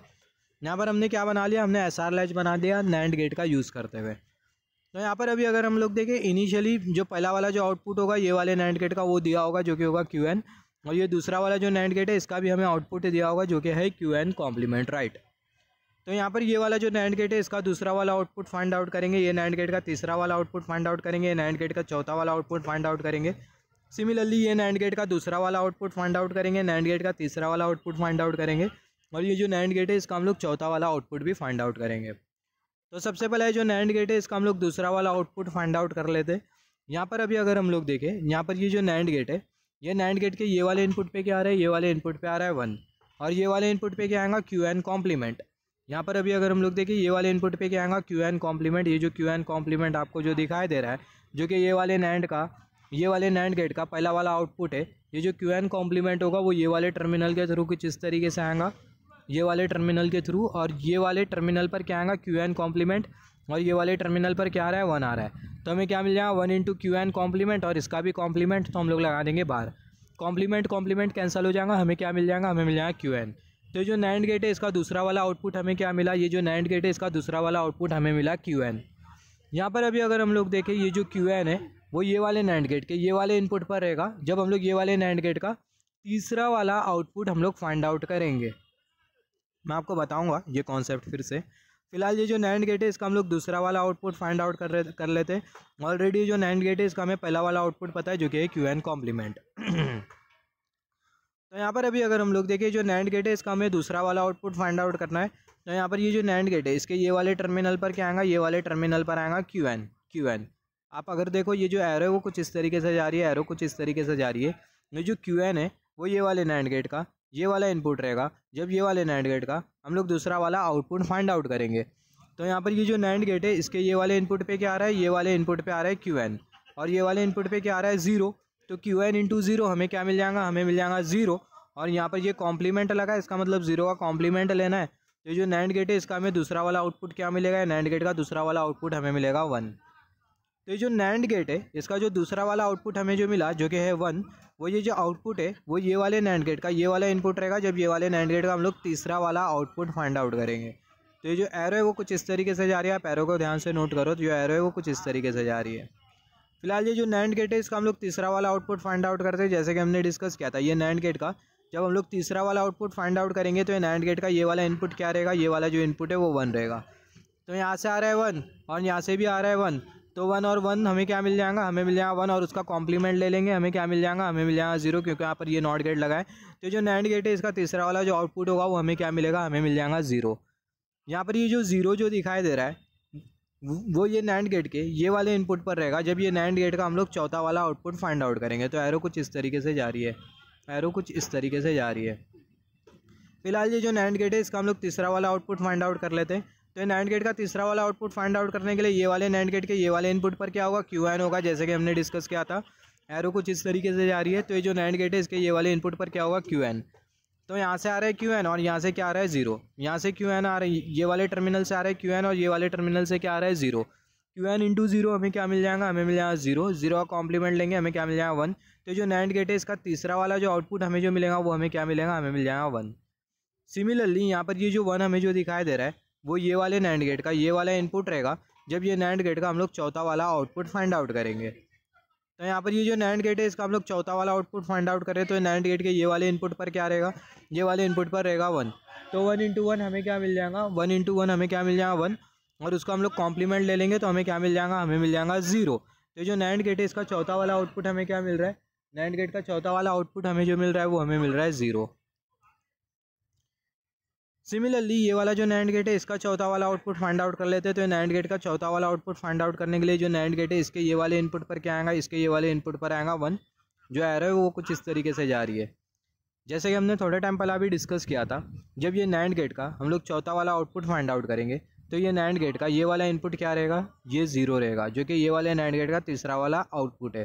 यहाँ पर हमने क्या बना लिया हमने एस आर लैच बना दिया नैंड गेट का यूज़ करते हुए तो यहाँ पर अभी अगर हम लोग देखें इनिशियली जो पहला वाला जो आउटपुट होगा ये वाले नैंड गेट का वो दिया होगा जो कि होगा क्यू एन और ये दूसरा वाला जो नैंड गेट है इसका भी हमें आउटपुट दिया होगा जो कि है क्यू एन कॉम्प्लीमेंट राइट तो यहाँ पर ये वाला जो नैंड गेट है इसका दूसरा वाला आउटपुट फाइंड आउट करेंगे ये नैंड गेट का तीसरा वाला आउटपुट फाइंड आउट करेंगे ये नैंड गेट का चौथा वाला आउटपुट फाइंड आउट करेंगे सिमिलरली ये नैंड गेट का दूसरा वाला आउटपुट फाइंड आउट करेंगे नैंड गेट का तीसरा वाला आउटपुट फाइंड आउट करेंगे और ये जो नैंड गेट है इसका हम लोग चौथा वाला आउटपुट भी फाइंड आउट करेंगे तो सबसे पहले जो नैंड गेट है इसका हम लोग दूसरा वाला आउटपुट फाइंड आउट कर लेते हैं यहाँ पर अभी अगर हम लोग देखें यहाँ पर ये जो नैंड गेट है ये नैंड गेट के ये वाले इनपुट पे क्या आ रहा है ये वाले इनपुट पे आ रहा है वन और ये वाले इनपुट पे क्या आएगा क्यू एन कॉम्प्लीमेंट यहाँ पर अभी अगर हम लोग देखें ये वाले इनपुट पे क्या आएगा क्यू एन कॉम्प्लीमेंट ये जो क्यू एन कॉम्प्लीमेंट आपको जो दिखाई दे रहा है जो कि ये वाले नैंड का ये वाले नैंड गेट का पहला वाला आउटपुट है ये जो क्यू एन कॉम्प्लीमेंट होगा वो ये वाले टर्मिनल के थ्रू कुछ इस तरीके से आएगा ये वाले टर्मिनल के थ्रू और ये वाले टर्मिनल पर क्या आएगा क्यू एन कॉम्प्लीमेंट और ये वाले टर्मिनल पर क्या आ रहा है वन आ रहा है तो हमें क्या मिल जाएगा one into Q N complement और इसका भी कॉम्प्लीमेंट तो हम लोग लगा देंगे बाहर कॉम्प्लीमेंट कॉम्प्लीमेंट कैंसिल हो जाएगा हमें क्या मिल जाएगा हमें मिल जाएगा क्यू एन तो जो नैंड गेट है इसका दूसरा वाला आउटपुट हमें क्या मिला ये जो नैंड गेट है इसका दूसरा वाला आउटपुट हमें मिला क्यू एन यहाँ पर अभी अगर हम लोग देखें ये जो क्यू एन है वो ये वाले नैंड गेट के ये वाले इनपुट पर रहेगा जब हम लोग ये वाले नैंड गेट का तीसरा वाला आउटपुट हम लोग फाइंड आउट करेंगे मैं आपको बताऊँगा ये कॉन्सेप्ट फिर से फिलहाल ये जो नैंड गेट है इसका हम लोग दूसरा वाला आउटपुट फाइंड आउट कर कर लेते हैं ऑलरेडी जो नैंड गेट है इसका हमें पहला वाला आउटपुट पता है जो कि है क्यू एन कॉम्प्लीमेंट तो यहाँ पर अभी अगर हम लोग देखें जो नैंड गेट है इसका हमें दूसरा वाला आउटपुट फाइंड आउट करना है तो यहाँ पर ये जो नैंड गेट है इसके ये वाले टर्मिनल पर क्या आएगा ये वाले टर्मिनल पर आएगा क्यू एन क्यू एन आप अगर देखो ये जो एरो है वो कुछ इस तरीके से जा रही है एरो कुछ इस तरीके से जा रही है ये जो क्यू एन है वो ये वाले नैंड गेट का ये वाला इनपुट रहेगा जब ये वाले नैंड गेट का हम लोग दूसरा वाला आउटपुट फाइंड आउट करेंगे तो यहाँ पर ये जो नैंड गेट है इसके ये वाले इनपुट पर क्या आ रहा है ये वाले इनपुट पर आ रहा है क्यू एन और ये वाले इनपुट पर क्या आ रहा है ज़ीरो तो क्यू एन इंटू ज़ीरो हमें क्या मिल जाएगा हमें मिल जाएगा ज़ीरो और यहाँ पर ये कॉम्प्लीमेंट लगा इसका मतलब ज़ीरो का कॉम्प्लीमेंट लेना है तो जो नैंड गेट है इसका हमें दूसरा वाला आउटपुट क्या मिलेगा नैंड गेट का दूसरा वाला आउटपुट हमें मिलेगा वन तो ये जो नैंड गेट है इसका जो दूसरा वाला आउटपुट हमें जो मिला जो कि है वन वो ये जो आउटपुट है वो ये वाले नैंड गेट का ये वाला इनपुट रहेगा जब ये वाले नैंड गेट का हम लोग तीसरा वाला आउटपुट फाइंड आउट करेंगे तो ये जो एरो है वो कुछ इस तरीके से जा रही है आप एरो को ध्यान से नोट करो तो जो एरो है वो कुछ इस तरीके से जा रही है फिलहाल ये जो नैंड गेट है इसका हम लोग तीसरा वाला आउटपुट फाइंड आउट करते हैं जैसे कि हमने डिस्कस किया था ये नैंड गेट का जब हम लोग तीसरा वाला आउटपुट फाइंड आउट करेंगे तो ये नैंड गेट का ये वाला इनपुट क्या रहेगा ये वाला जो इनपुट है वो वन रहेगा तो यहाँ से आ रहा है वन और यहाँ से भी आ रहा है वन तो वन और वन हमें क्या मिल जाएगा हमें मिल जाएगा वन और उसका कॉम्प्लीमेंट ले लेंगे हमें क्या मिल जाएगा हमें मिल जाएगा जीरो क्योंकि यहाँ पर ये नॉट गेट लगा है तो जो नैंड गेट है इसका तीसरा वाला जो आउटपुट होगा वो हमें क्या मिलेगा हमें मिल जाएगा जीरो यहाँ पर ये जो जीरो जो दिखाई दे रहा है वो ये नैंड गेट के ये वाले इनपुट पर रहेगा जब ये नैंड गेट का हम लोग चौथा वाला आउटपुट फाइंड आउट करेंगे तो एरो कुछ इस तरीके से जा रही है एरो कुछ इस तरीके से जा रही है फिलहाल ये जो नैंड गेट है इसका हम लोग तीसरा वाला आउटपुट फाइंड आउट कर लेते हैं तो ये नैंड गेट का तीसरा वाला आउटपुट फाइंड आउट करने के लिए ये वाले नैंड गेट के ये वाले इनपुट पर क्या होगा क्यू एन होगा जैसे कि हमने डिस्कस किया था एरो कुछ इस तरीके से जा रही है तो ये जो नैंड गेट है इसके ये वाले इनपुट पर क्या होगा क्यू एन तो यहाँ से आ रहा है क्यू एन और यहाँ से क्या आ रहा है ज़ीरो यहाँ से क्यू एन आ रहा है ये वाले टर्मिनल से आ रहा है क्यू एन और ये वाले टर्मिनल से क्या आ रहा है zero Q N into zero हमें क्या मिल जाएगा हमें मिल जाएगा जीरो जीरो का कॉम्प्लीमेंट लेंगे हमें क्या मिल जाएगा वन तो जो नाइन गेट है इसका तीसरा वाला जो आउटपुट हमें जो मिलेगा वो हमें क्या मिलेगा हमें मिल जाएगा वन सिमिलरली यहाँ पर ये जो वन हमें जो दिखाई दे रहा है वो ये वाले नाइन गेट का ये वाला इनपुट रहेगा जब ये नाइन गेट का हम लोग चौथा वाला आउटपुट फाइंड आउट करेंगे तो यहाँ पर ये जो नैंड गेट है इसका हम लोग चौथा वाला आउटपुट फाइंड आउट करें तो नैंड गेट के ये वाले इनपुट पर क्या रहेगा ये वाले इनपुट पर रहेगा वन तो वन इंटू वन हमें क्या मिल जाएगा वन इंटू वन हमें क्या मिल जाएगा वन और उसका हम लोग कॉम्प्लीमेंट ले लेंगे तो हमें क्या मिल जाएगा हमें मिल जाएगा जीरो तो जो नैंड गेट है इसका चौथा वाला आउटपुट हमें क्या मिल रहा है नैंड गेट का चौथा वाला आउटपुट हमें जो मिल रहा है वो हमें मिल रहा है जीरो सिमिलरली ये वाला जो नैंड गेट है इसका चौथा वाला आउटपुट फाइंड आउट कर लेते हैं तो नैंड गेट का चौथा वाला आउटपुट फाइंड आउट करने के लिए जो नैंड गेट है इसके ये वाले इनपुट पर क्या आएगा इसके ये वाले इनपुट पर आएगा वन जो एर है वो कुछ इस तरीके से जा रही है जैसे कि हमने थोड़े टाइम पहले अभी डिस्कस किया था जब ये नैंड गेट का हम लोग चौथा वाला आउटपुट फाइंड आउट करेंगे तो ये नैंड गेट का ये वाला इनपुट क्या रहेगा ये ज़ीरो रहेगा जो कि ये वाले नैंड गेट का तीसरा वाला आउटपुट है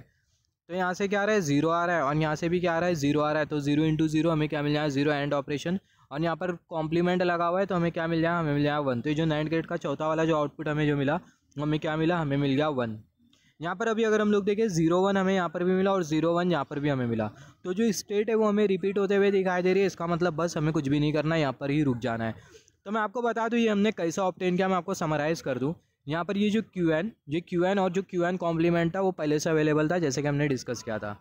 तो यहाँ से क्या आ रहा है ज़ीरो आ रहा है और यहाँ से भी क्या आ रहा है ज़ीरो आ रहा है तो ज़ीरो इंटू ज़ीरो हमें क्या मिल जाएगा ज़ीरो एंड ऑपरेशन और यहाँ पर कॉम्प्लीमेंट लगा हुआ है तो हमें क्या मिल जाए हमें मिल जाएगा वन तो ये जो नाइन्थ ग्रेड का चौथा वाला जो आउटपुट हमें जो मिला हमें क्या मिला हमें मिल गया वन यहाँ पर अभी अगर हम लोग देखें जीरो वन हमें यहाँ पर भी मिला और जीरो वन यहाँ पर भी हमें मिला तो जो स्टेट है वो हमें रिपीट होते हुए दिखाई दे रही है इसका मतलब बस हमें कुछ भी नहीं करना है यहाँ पर ही रुक जाना है तो मैं आपको बता दूँ ये हमने कैसा ऑप्टेन किया मैं आपको समराइज़ कर दूँ यहाँ पर ये जो क्यू एन ये क्यू एन और जो क्यू एन कॉम्प्लीमेंट था वो पहले से अवेलेबल था जैसे कि हमने डिस्कस किया था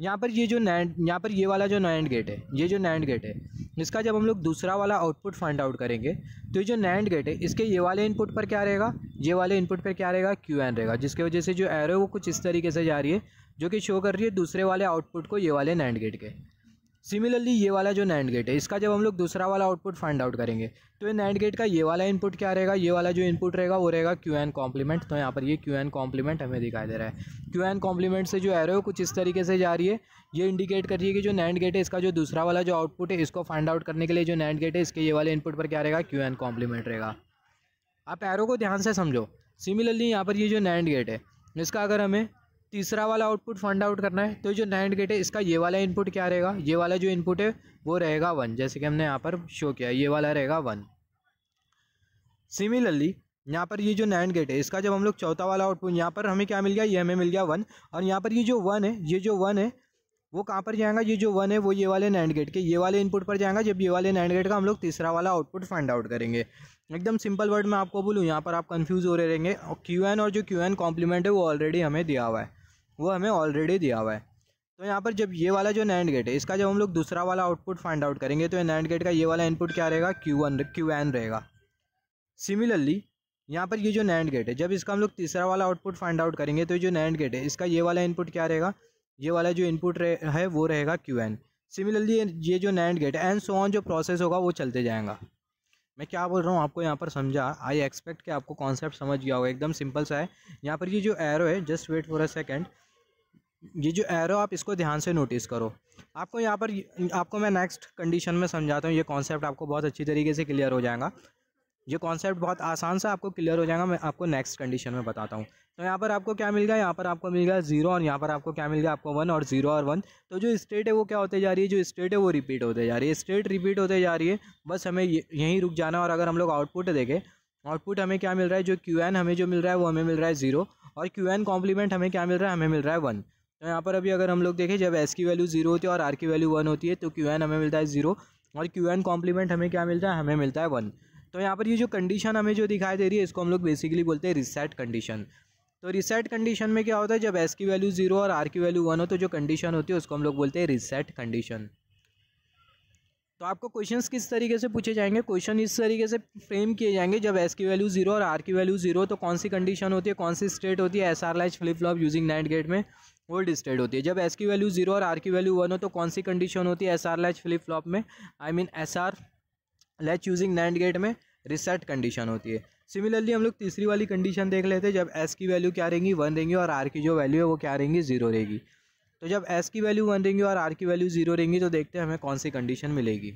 यहाँ पर ये जो नैंड यहाँ पर ये वाला जो नैंड गेट है ये जो नैंड गेट है इसका जब हम लोग दूसरा वाला आउटपुट फाइंड आउट करेंगे तो ये जो नैंड गेट है इसके ये वाले इनपुट पर क्या रहेगा ये वाले इनपुट पर क्या रहेगा क्यू एन रहेगा जिसके वजह से जो एरो वो कुछ इस तरीके से जा रही है जो कि शो कर रही है दूसरे वाले आउटपुट को ये वाले नैंड गेट के सिमिलरली ये वाला जो नैंड गेट है इसका जब हम लोग दूसरा वाला आउटपुट फाइंड आउट करेंगे तो ये नैंड गेट का ये वाला इनपुट क्या रहेगा ये वाला जो इनपुट रहेगा वो रहेगा क्यू एन कॉम्प्लीमेंट तो यहाँ पर ये क्यू एन कॉम्प्लीमेंट हमें दिखाई दे रहा है क्यू एन कॉम्प्लीमेंट से जो एरो है कुछ इस तरीके से जा रही है ये इंडिकेट कर रही है कि जो नैंड गेट है इसका जो दूसरा वाला जो आउटपुट है इसको फाइंड आउट करने के लिए जो नैंड गेट है इसके ये वाले इनपुट पर क्या रहेगा क्यू एन कॉम्प्लीमेंट रहेगा आप एरो को ध्यान से समझो सिमिलरली यहाँ पर ये जो नैंड गेट है इसका अगर हमें तीसरा वाला आउटपुट फाइंड आउट करना है तो जो नाइन्ड गेट है इसका ये वाला इनपुट क्या रहेगा ये वाला जो इनपुट है वो रहेगा वन जैसे कि हमने यहाँ पर शो किया ये वाला रहेगा वन सिमिलरली यहाँ पर ये जो नाइन गेट है इसका जब हम लोग चौथा वाला आउटपुट यहाँ पर हमें क्या मिल गया ये हमें मिल गया वन और यहाँ पर ये जो वन है ये जो वन है वो कहाँ पर जाएगा ये जो वन है वो ये वाले नाइन गेट के ये वाले इनपुट पर जाएगा जब ये वाले नाइन गेट का हम लोग तीसरा वाला आउटपुट फाइंड आउट करेंगे एकदम सिंपल वर्ड में आपको बोलूँ यहाँ पर आप कन्फ्यूज़ हो रहे रहेंगे और क्यू एन और जो क्यू एन कॉम्प्लीमेंट है वो ऑलरेडी हमें दिया हुआ है वो हमें ऑलरेडी दिया हुआ है तो यहाँ पर जब ये वाला जो नैंड गेट है इसका जब हम लोग दूसरा वाला आउटपुट फाइंड आउट करेंगे तो नैंड गेट का ये वाला इनपुट क्या रहेगा क्यू वन क्यू एन रहेगा सिमिलरली यहाँ पर ये जो नैंड गेट है जब इसका हम लोग तीसरा वाला आउटपुट फाइंड आउट करेंगे तो ये जो नैंड गेट है इसका ये वाला इनपुट क्या रहेगा ये वाला जो इनपुट है वो रहेगा क्यू एन सिमिलरली ये जो नैंड गेट है एंड सो ऑन जो प्रोसेस होगा वो चलते जाएगा मैं क्या बोल रहा हूँ आपको यहाँ पर समझा आई एक्सपेक्ट कि आपको कॉन्सेप्ट समझ गया होगा एकदम सिंपल सा है यहाँ पर ये जो एरो है just wait for a second ये जो एरो आप इसको ध्यान से नोटिस करो आपको यहाँ पर आपको मैं नेक्स्ट कंडीशन में समझाता हूँ ये कॉन्सेप्ट आपको बहुत अच्छी तरीके से क्लियर हो जाएगा ये कॉन्सेप्ट बहुत आसान सा आपको क्लियर हो जाएगा मैं आपको नेक्स्ट कंडीशन में बताता हूँ तो यहाँ पर आपको क्या मिल गया यहाँ पर आपको मिल गया जीरो और यहाँ पर आपको क्या मिल गया आपको वन और जीरो और वन तो जो स्टेट है वो क्या होते जा रही है जो स्टेट है वो रिपीट होते जा रही है स्टेट रिपीट होते जा रही है बस हमें यहीं रुक जाना और अगर हम लोग आउटपुट देखें आउटपुट हमें क्या मिल रहा है जो क्यू एन हमें जो मिल रहा है वो हमें मिल रहा है जीरो और क्यू एन कॉम्प्लीमेंट हमें क्या मिल रहा है हमें मिल रहा है वन तो यहाँ पर अभी अगर हम लोग देखें जब एस की वैल्यू जीरो होती है और आर की वैल्यू वन होती है तो क्यू एन हमें मिलता है जीरो और क्यू एन कॉम्प्लीमेंट हमें क्या मिलता है हमें मिलता है वन तो यहाँ पर ये जो कंडीशन हमें जो दिखाई दे रही है इसको हम लोग बेसिकली बोलते हैं रिसेट कंडीशन तो रिसेट कंडीशन में क्या होता है जब एस की वैल्यू जीरो और आर की वैल्यू वन हो तो जो कंडीशन होती है उसको हम लोग बोलते हैं रिसेट कंडीशन तो आपको क्वेश्चन किस तरीके से पूछे जाएंगे क्वेश्चन इस तरीके से फ्रेम किए जाएंगे जब एस की वैल्यू जीरो और आर की वैल्यू जीरो तो कौन सी कंडीशन होती है कौन सी स्टेट होती है S R latch flip flop using NAND gate में होल्ड स्टेड होती है जब एस की वैल्यू जीरो और आर की वैल्यू वन हो तो कौन सी कंडीशन होती है S R latch flip flop में I mean S R latch using NAND gate में रिसेट कंडीशन होती है सिमिलरली हम लोग तीसरी वाली कंडीशन देख लेते हैं जब एस की वैल्यू क्या रहेंगी वन रहेंगी और आर की जो वैल्यू है वो क्या रहेंगी जीरो रहेगी तो जब एस की वैल्यू वन रहेंगी और आर की वैल्यू जीरो रहेंगी तो देखते हैं हमें कौन सी कंडीशन मिलेगी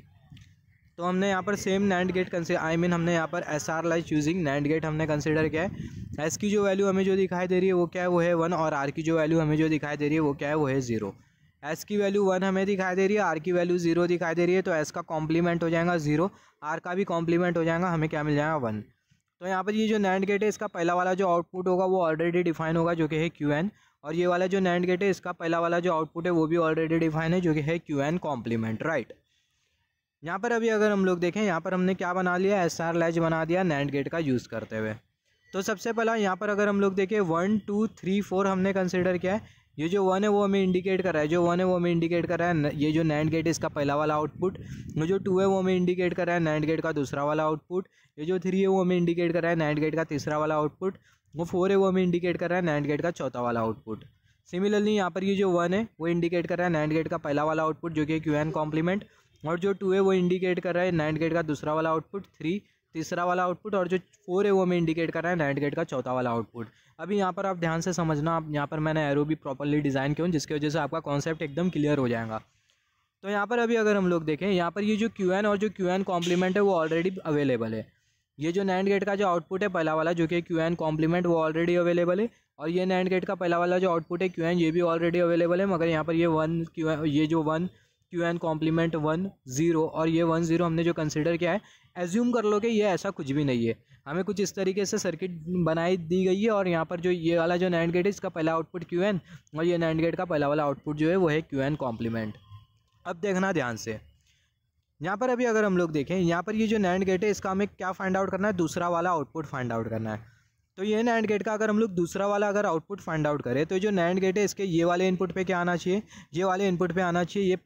तो हमने यहाँ पर same NAND gate I mean हमने यहाँ पर S R latch using NAND gate हमने कंसिडर किया है एस की जो वैल्यू हमें जो दिखाई दे रही है वो क्या है वो है वन और आर की जो वैल्यू हमें जो दिखाई दे रही है वो क्या है वो है ज़ीरो एस की वैल्यू वन हमें दिखाई दे रही है आर की वैल्यू जीरो दिखाई दे रही है तो एस का कॉम्प्लीमेंट हो जाएगा जीरो आर का भी कॉम्प्लीमेंट हो जाएगा हमें क्या मिल जाएगा वन तो यहाँ पर ये जो नैंड गेट है इसका पहला वाला जो आउटपुट होगा वो ऑलरेडी डिफाइन होगा जो कि है क्यू एन और ये वाला जो नैंड गेट है इसका पहला वाला जो आउटपुट है वो भी ऑलरेडी डिफाइन है जो कि है क्यू एन कॉम्प्लीमेंट राइट यहाँ पर अभी अगर हम लोग देखें यहाँ पर हमने क्या बना लिया एस आर लैच बना दिया नैंड गेट का यूज़ करते हुए तो सबसे पहला यहाँ पर अगर हम लोग देखें वन टू थ्री फोर हमने कंसिडर किया है ये जो वन है वो हमें इंडिकेट कर रहा है जो वन है वो हमें इंडिकेट कर रहा है ये जो नैंड गेट है इसका पहला वाला आउटपुट जो टू है वो हमें इंडिकेट कर रहा है नैंड गेट का दूसरा वाला आउटपुट ये जो थ्री है वो हमें इंडिकेट कर रहा है नैंड गेट का तीसरा वाला आउटपुट वो फोर है वो हमें इंडिकेट कर रहा है नैंड गेट का चौथा वाला आउटपुट सिमिलरली यहाँ पर ये जो वन है वो इंडिकेट कर रहा है नैंड गेट का पहला वाला आउटपुट जो कि क्यू एन कॉम्प्लीमेंट और जो टू है वो इंडिकेट कर रहा है नाइन्थ गेट का दूसरा वाला आउटपुट थ्री तीसरा वाला आउटपुट और जो फोर है वो हमें इंडिकेट कर रहा है नाइन्थ गेट का चौथा वाला आउटपुट अभी यहाँ पर आप ध्यान से समझना आप यहाँ पर मैंने एरो भी प्रॉपरली डिज़ाइन किया जिसकी वजह से आपका कॉन्सेप्ट एकदम क्लियर हो जाएगा तो यहाँ पर अभी अगर हम लोग देखें यहाँ पर ये जो क्यू एन और जो क्यू एन कॉम्प्लीमेंट है वो ऑलरेडी अवेलेबल है ये जो नाइन्थ गेट का जो आउटपुट है पहला वाला जो कि क्यू एन कॉम्प्लीमेंट वो ऑलरेडी अवेलेबल है और ये नाइन्थ गेट का पहला वाला जो आउटपुट है क्यू एन ये भी ऑलरेडी अवेलेबल है मगर यहाँ पर ये वन क्यू ये जो one Q N complement one zero और ये वन ज़ीरो हमने जो कंसिडर किया है एज्यूम कर लो कि ये ऐसा कुछ भी नहीं है हमें कुछ इस तरीके से सर्किट बनाई दी गई है और यहाँ पर जो ये वाला जो नैंड गेट है इसका पहला आउटपुट क्यू एन और ये नैंड गेट का पहला वाला आउटपुट जो है वो है क्यू एन कॉम्प्लीमेंट अब देखना ध्यान से यहाँ पर अभी अगर हम लोग देखें यहाँ पर ये जो नैंड गेट है इसका हमें क्या फाइंड आउट करना है दूसरा वाला आउटपुट फाइंड आउट करना है तो ये नैंड गेट का अगर हम लोग दूसरा वाला अगर आउटपुट फाइंड आउट करें तो जो नैंड गेट है इसके ये वाले इनपुट पे क्या आना चाहिए ये वाले इनपुट पे आना चाहिए ये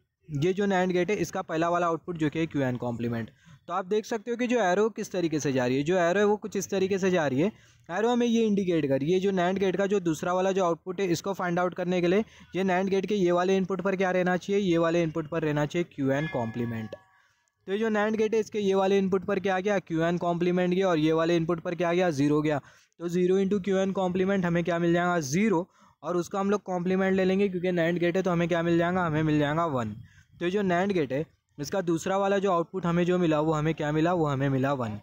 ये जो नैंड गेट है इसका पहला वाला आउटपुट जो कि है क्यू एन कॉम्प्लीमेंट तो आप देख सकते हो कि जो एरो किस तरीके से जा रही है जो एरो है वो कुछ इस तरीके से जा रही है एरो हमें ये इंडिकेट कर ये जो नैंड गेट का जो दूसरा वाला जो आउटपुट है इसको फाइंड आउट करने के लिए ये नैंड गेट के ये वाले इनपुट पर क्या रहना चाहिए ये वाले इनपुट पर रहना चाहिए क्यू एन कॉम्प्लीमेंट तो ये जो नैंड गेट है इसके ये वाले इनपुट पर क्या गया क्यू एन कॉम्प्लीमेंट गया और ये वाले इनपुट पर क्या गया जीरो गया तो zero into Q N complement हमें क्या मिल जाएगा जीरो और उसका हम लोग कॉम्प्लीमेंट ले लेंगे क्योंकि नैंड गेट है तो हमें क्या मिल जाएगा हमें मिल जाएगा वन तो जो नैंड गेट है इसका दूसरा वाला जो आउटपुट हमें जो मिला वो हमें क्या मिला वो हमें मिला वन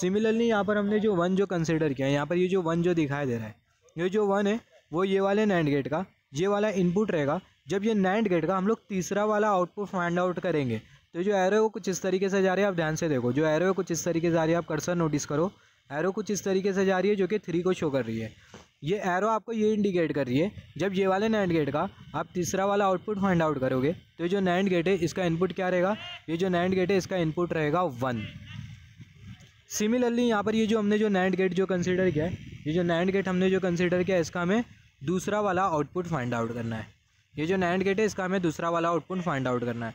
सिमिलरली यहाँ पर हमने जो वन जो कंसिडर किया है यहाँ पर ये जो वन जो दिखाई दे रहा है ये जो वन है वो ये वाले नैंड गेट का ये वाला इनपुट रहेगा जब ये नैंड गेट का हम लोग तीसरा वाला आउटपुट फाइंड आउट करेंगे तो जो एरो वो कुछ इस तरीके से जा रही है आप ध्यान से देखो जो एरो कुछ इस तरीके से जा रही है आप कर्सर नोटिस करो एरो कुछ इस तरीके से जा रही है जो कि थ्री को शो कर रही है ये एरो आपको ये इंडिकेट कर रही है जब ये वाले नैंड गेट का आप तीसरा वाला आउटपुट फाइंड आउट करोगे तो ये जो नैंड गेट है इसका इनपुट क्या रहेगा ये जो नैंड गेट है इसका इनपुट रहेगा वन सिमिलरली यहाँ पर ये जो हमने जो नैंड गेट जो कंसिडर किया है ये जो नैंड गेट हमने जो कंसिडर किया इसका हमें दूसरा वाला आउटपुट फाइंड आउट करना है ये जो नैंड गेट है इसका हमें दूसरा वाला आउटपुट फाइंड आउट करना है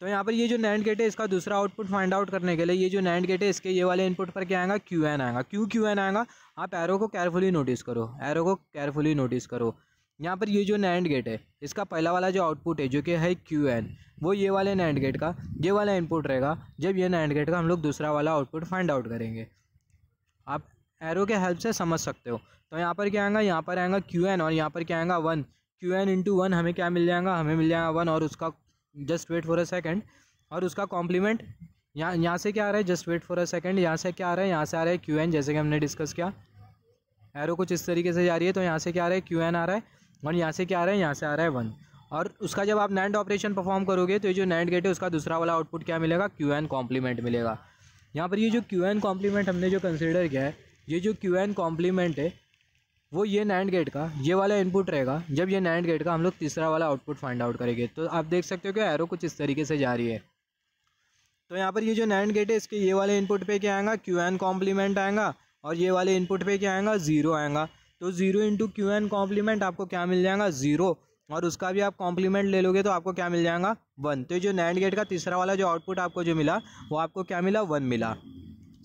तो यहाँ पर ये जो नैंड गेट है इसका दूसरा आउटपुट फाइंड आउट करने के लिए ये जो नैंड गेट है इसके ये वाले इनपुट पर क्या आएगा क्यू एन आएगा क्यू क्यू एन आएगा आप एरो को केयरफुली नोटिस करो एरो को केयरफुली नोटिस करो यहाँ पर ये जो नैंड गेट है इसका पहला वाला जो आउटपुट है जो कि है क्यू एन वो ये वाले नैंड गेट का ये वाला इनपुट रहेगा जब ये नैंड गेट का हम लोग दूसरा वाला आउटपुट फाइंड आउट करेंगे आप एरो के हेल्प से समझ सकते हो तो यहाँ पर क्या आएगा यहाँ पर आएगा क्यू एन और यहाँ पर क्या आएगा one Q N into one हमें क्या मिल जाएगा हमें मिल जाएगा वन और उसका just wait for a second और उसका कॉम्प्लीमेंट यहाँ यहाँ से क्या आ रहा है just wait for a second यहाँ से क्या आ रहा है यहाँ से आ रहा है क्यू एन जैसे कि हमने डिस्कस किया एरो कुछ इस तरीके से जा रही है तो यहाँ से क्या आ रहा है क्यू एन आ रहा है और यहाँ से क्या आ रहा है यहाँ से आ रहा है वन और उसका जब आप नैंड ऑपरेशन परफॉर्म करोगे तो ये जो नैंड गेट है उसका दूसरा वाला आउटपुट क्या मिलेगा क्यू एन कॉम्प्लीमेंट मिलेगा यहाँ पर ये जो क्यू एन कॉम्प्लीमेंट हमने जो कंसिडर किया है ये जो क्यू एन कॉम्प्लीमेंट है वो ये नैंड गेट का ये वाला इनपुट रहेगा जब ये नैंड गेट का हम लोग तीसरा वाला आउटपुट फाइंड आउट करेंगे तो आप देख सकते हो कि एरो कुछ इस तरीके से जा रही है तो यहाँ पर ये जो नैंड गेट है इसके ये वाले इनपुट पे क्या आएगा क्यू एन कॉम्प्लीमेंट आएगा और ये वाले इनपुट पे क्या आएगा ज़ीरो आएगा तो zero into Q N complement आपको क्या मिल जाएगा ज़ीरो और उसका भी आप कॉम्प्लीमेंट ले लोगे तो आपको क्या मिल जाएगा वन तो जो नैंड गेट का तीसरा वाला जो आउटपुट आपको जो मिला वो आपको क्या मिला वन मिला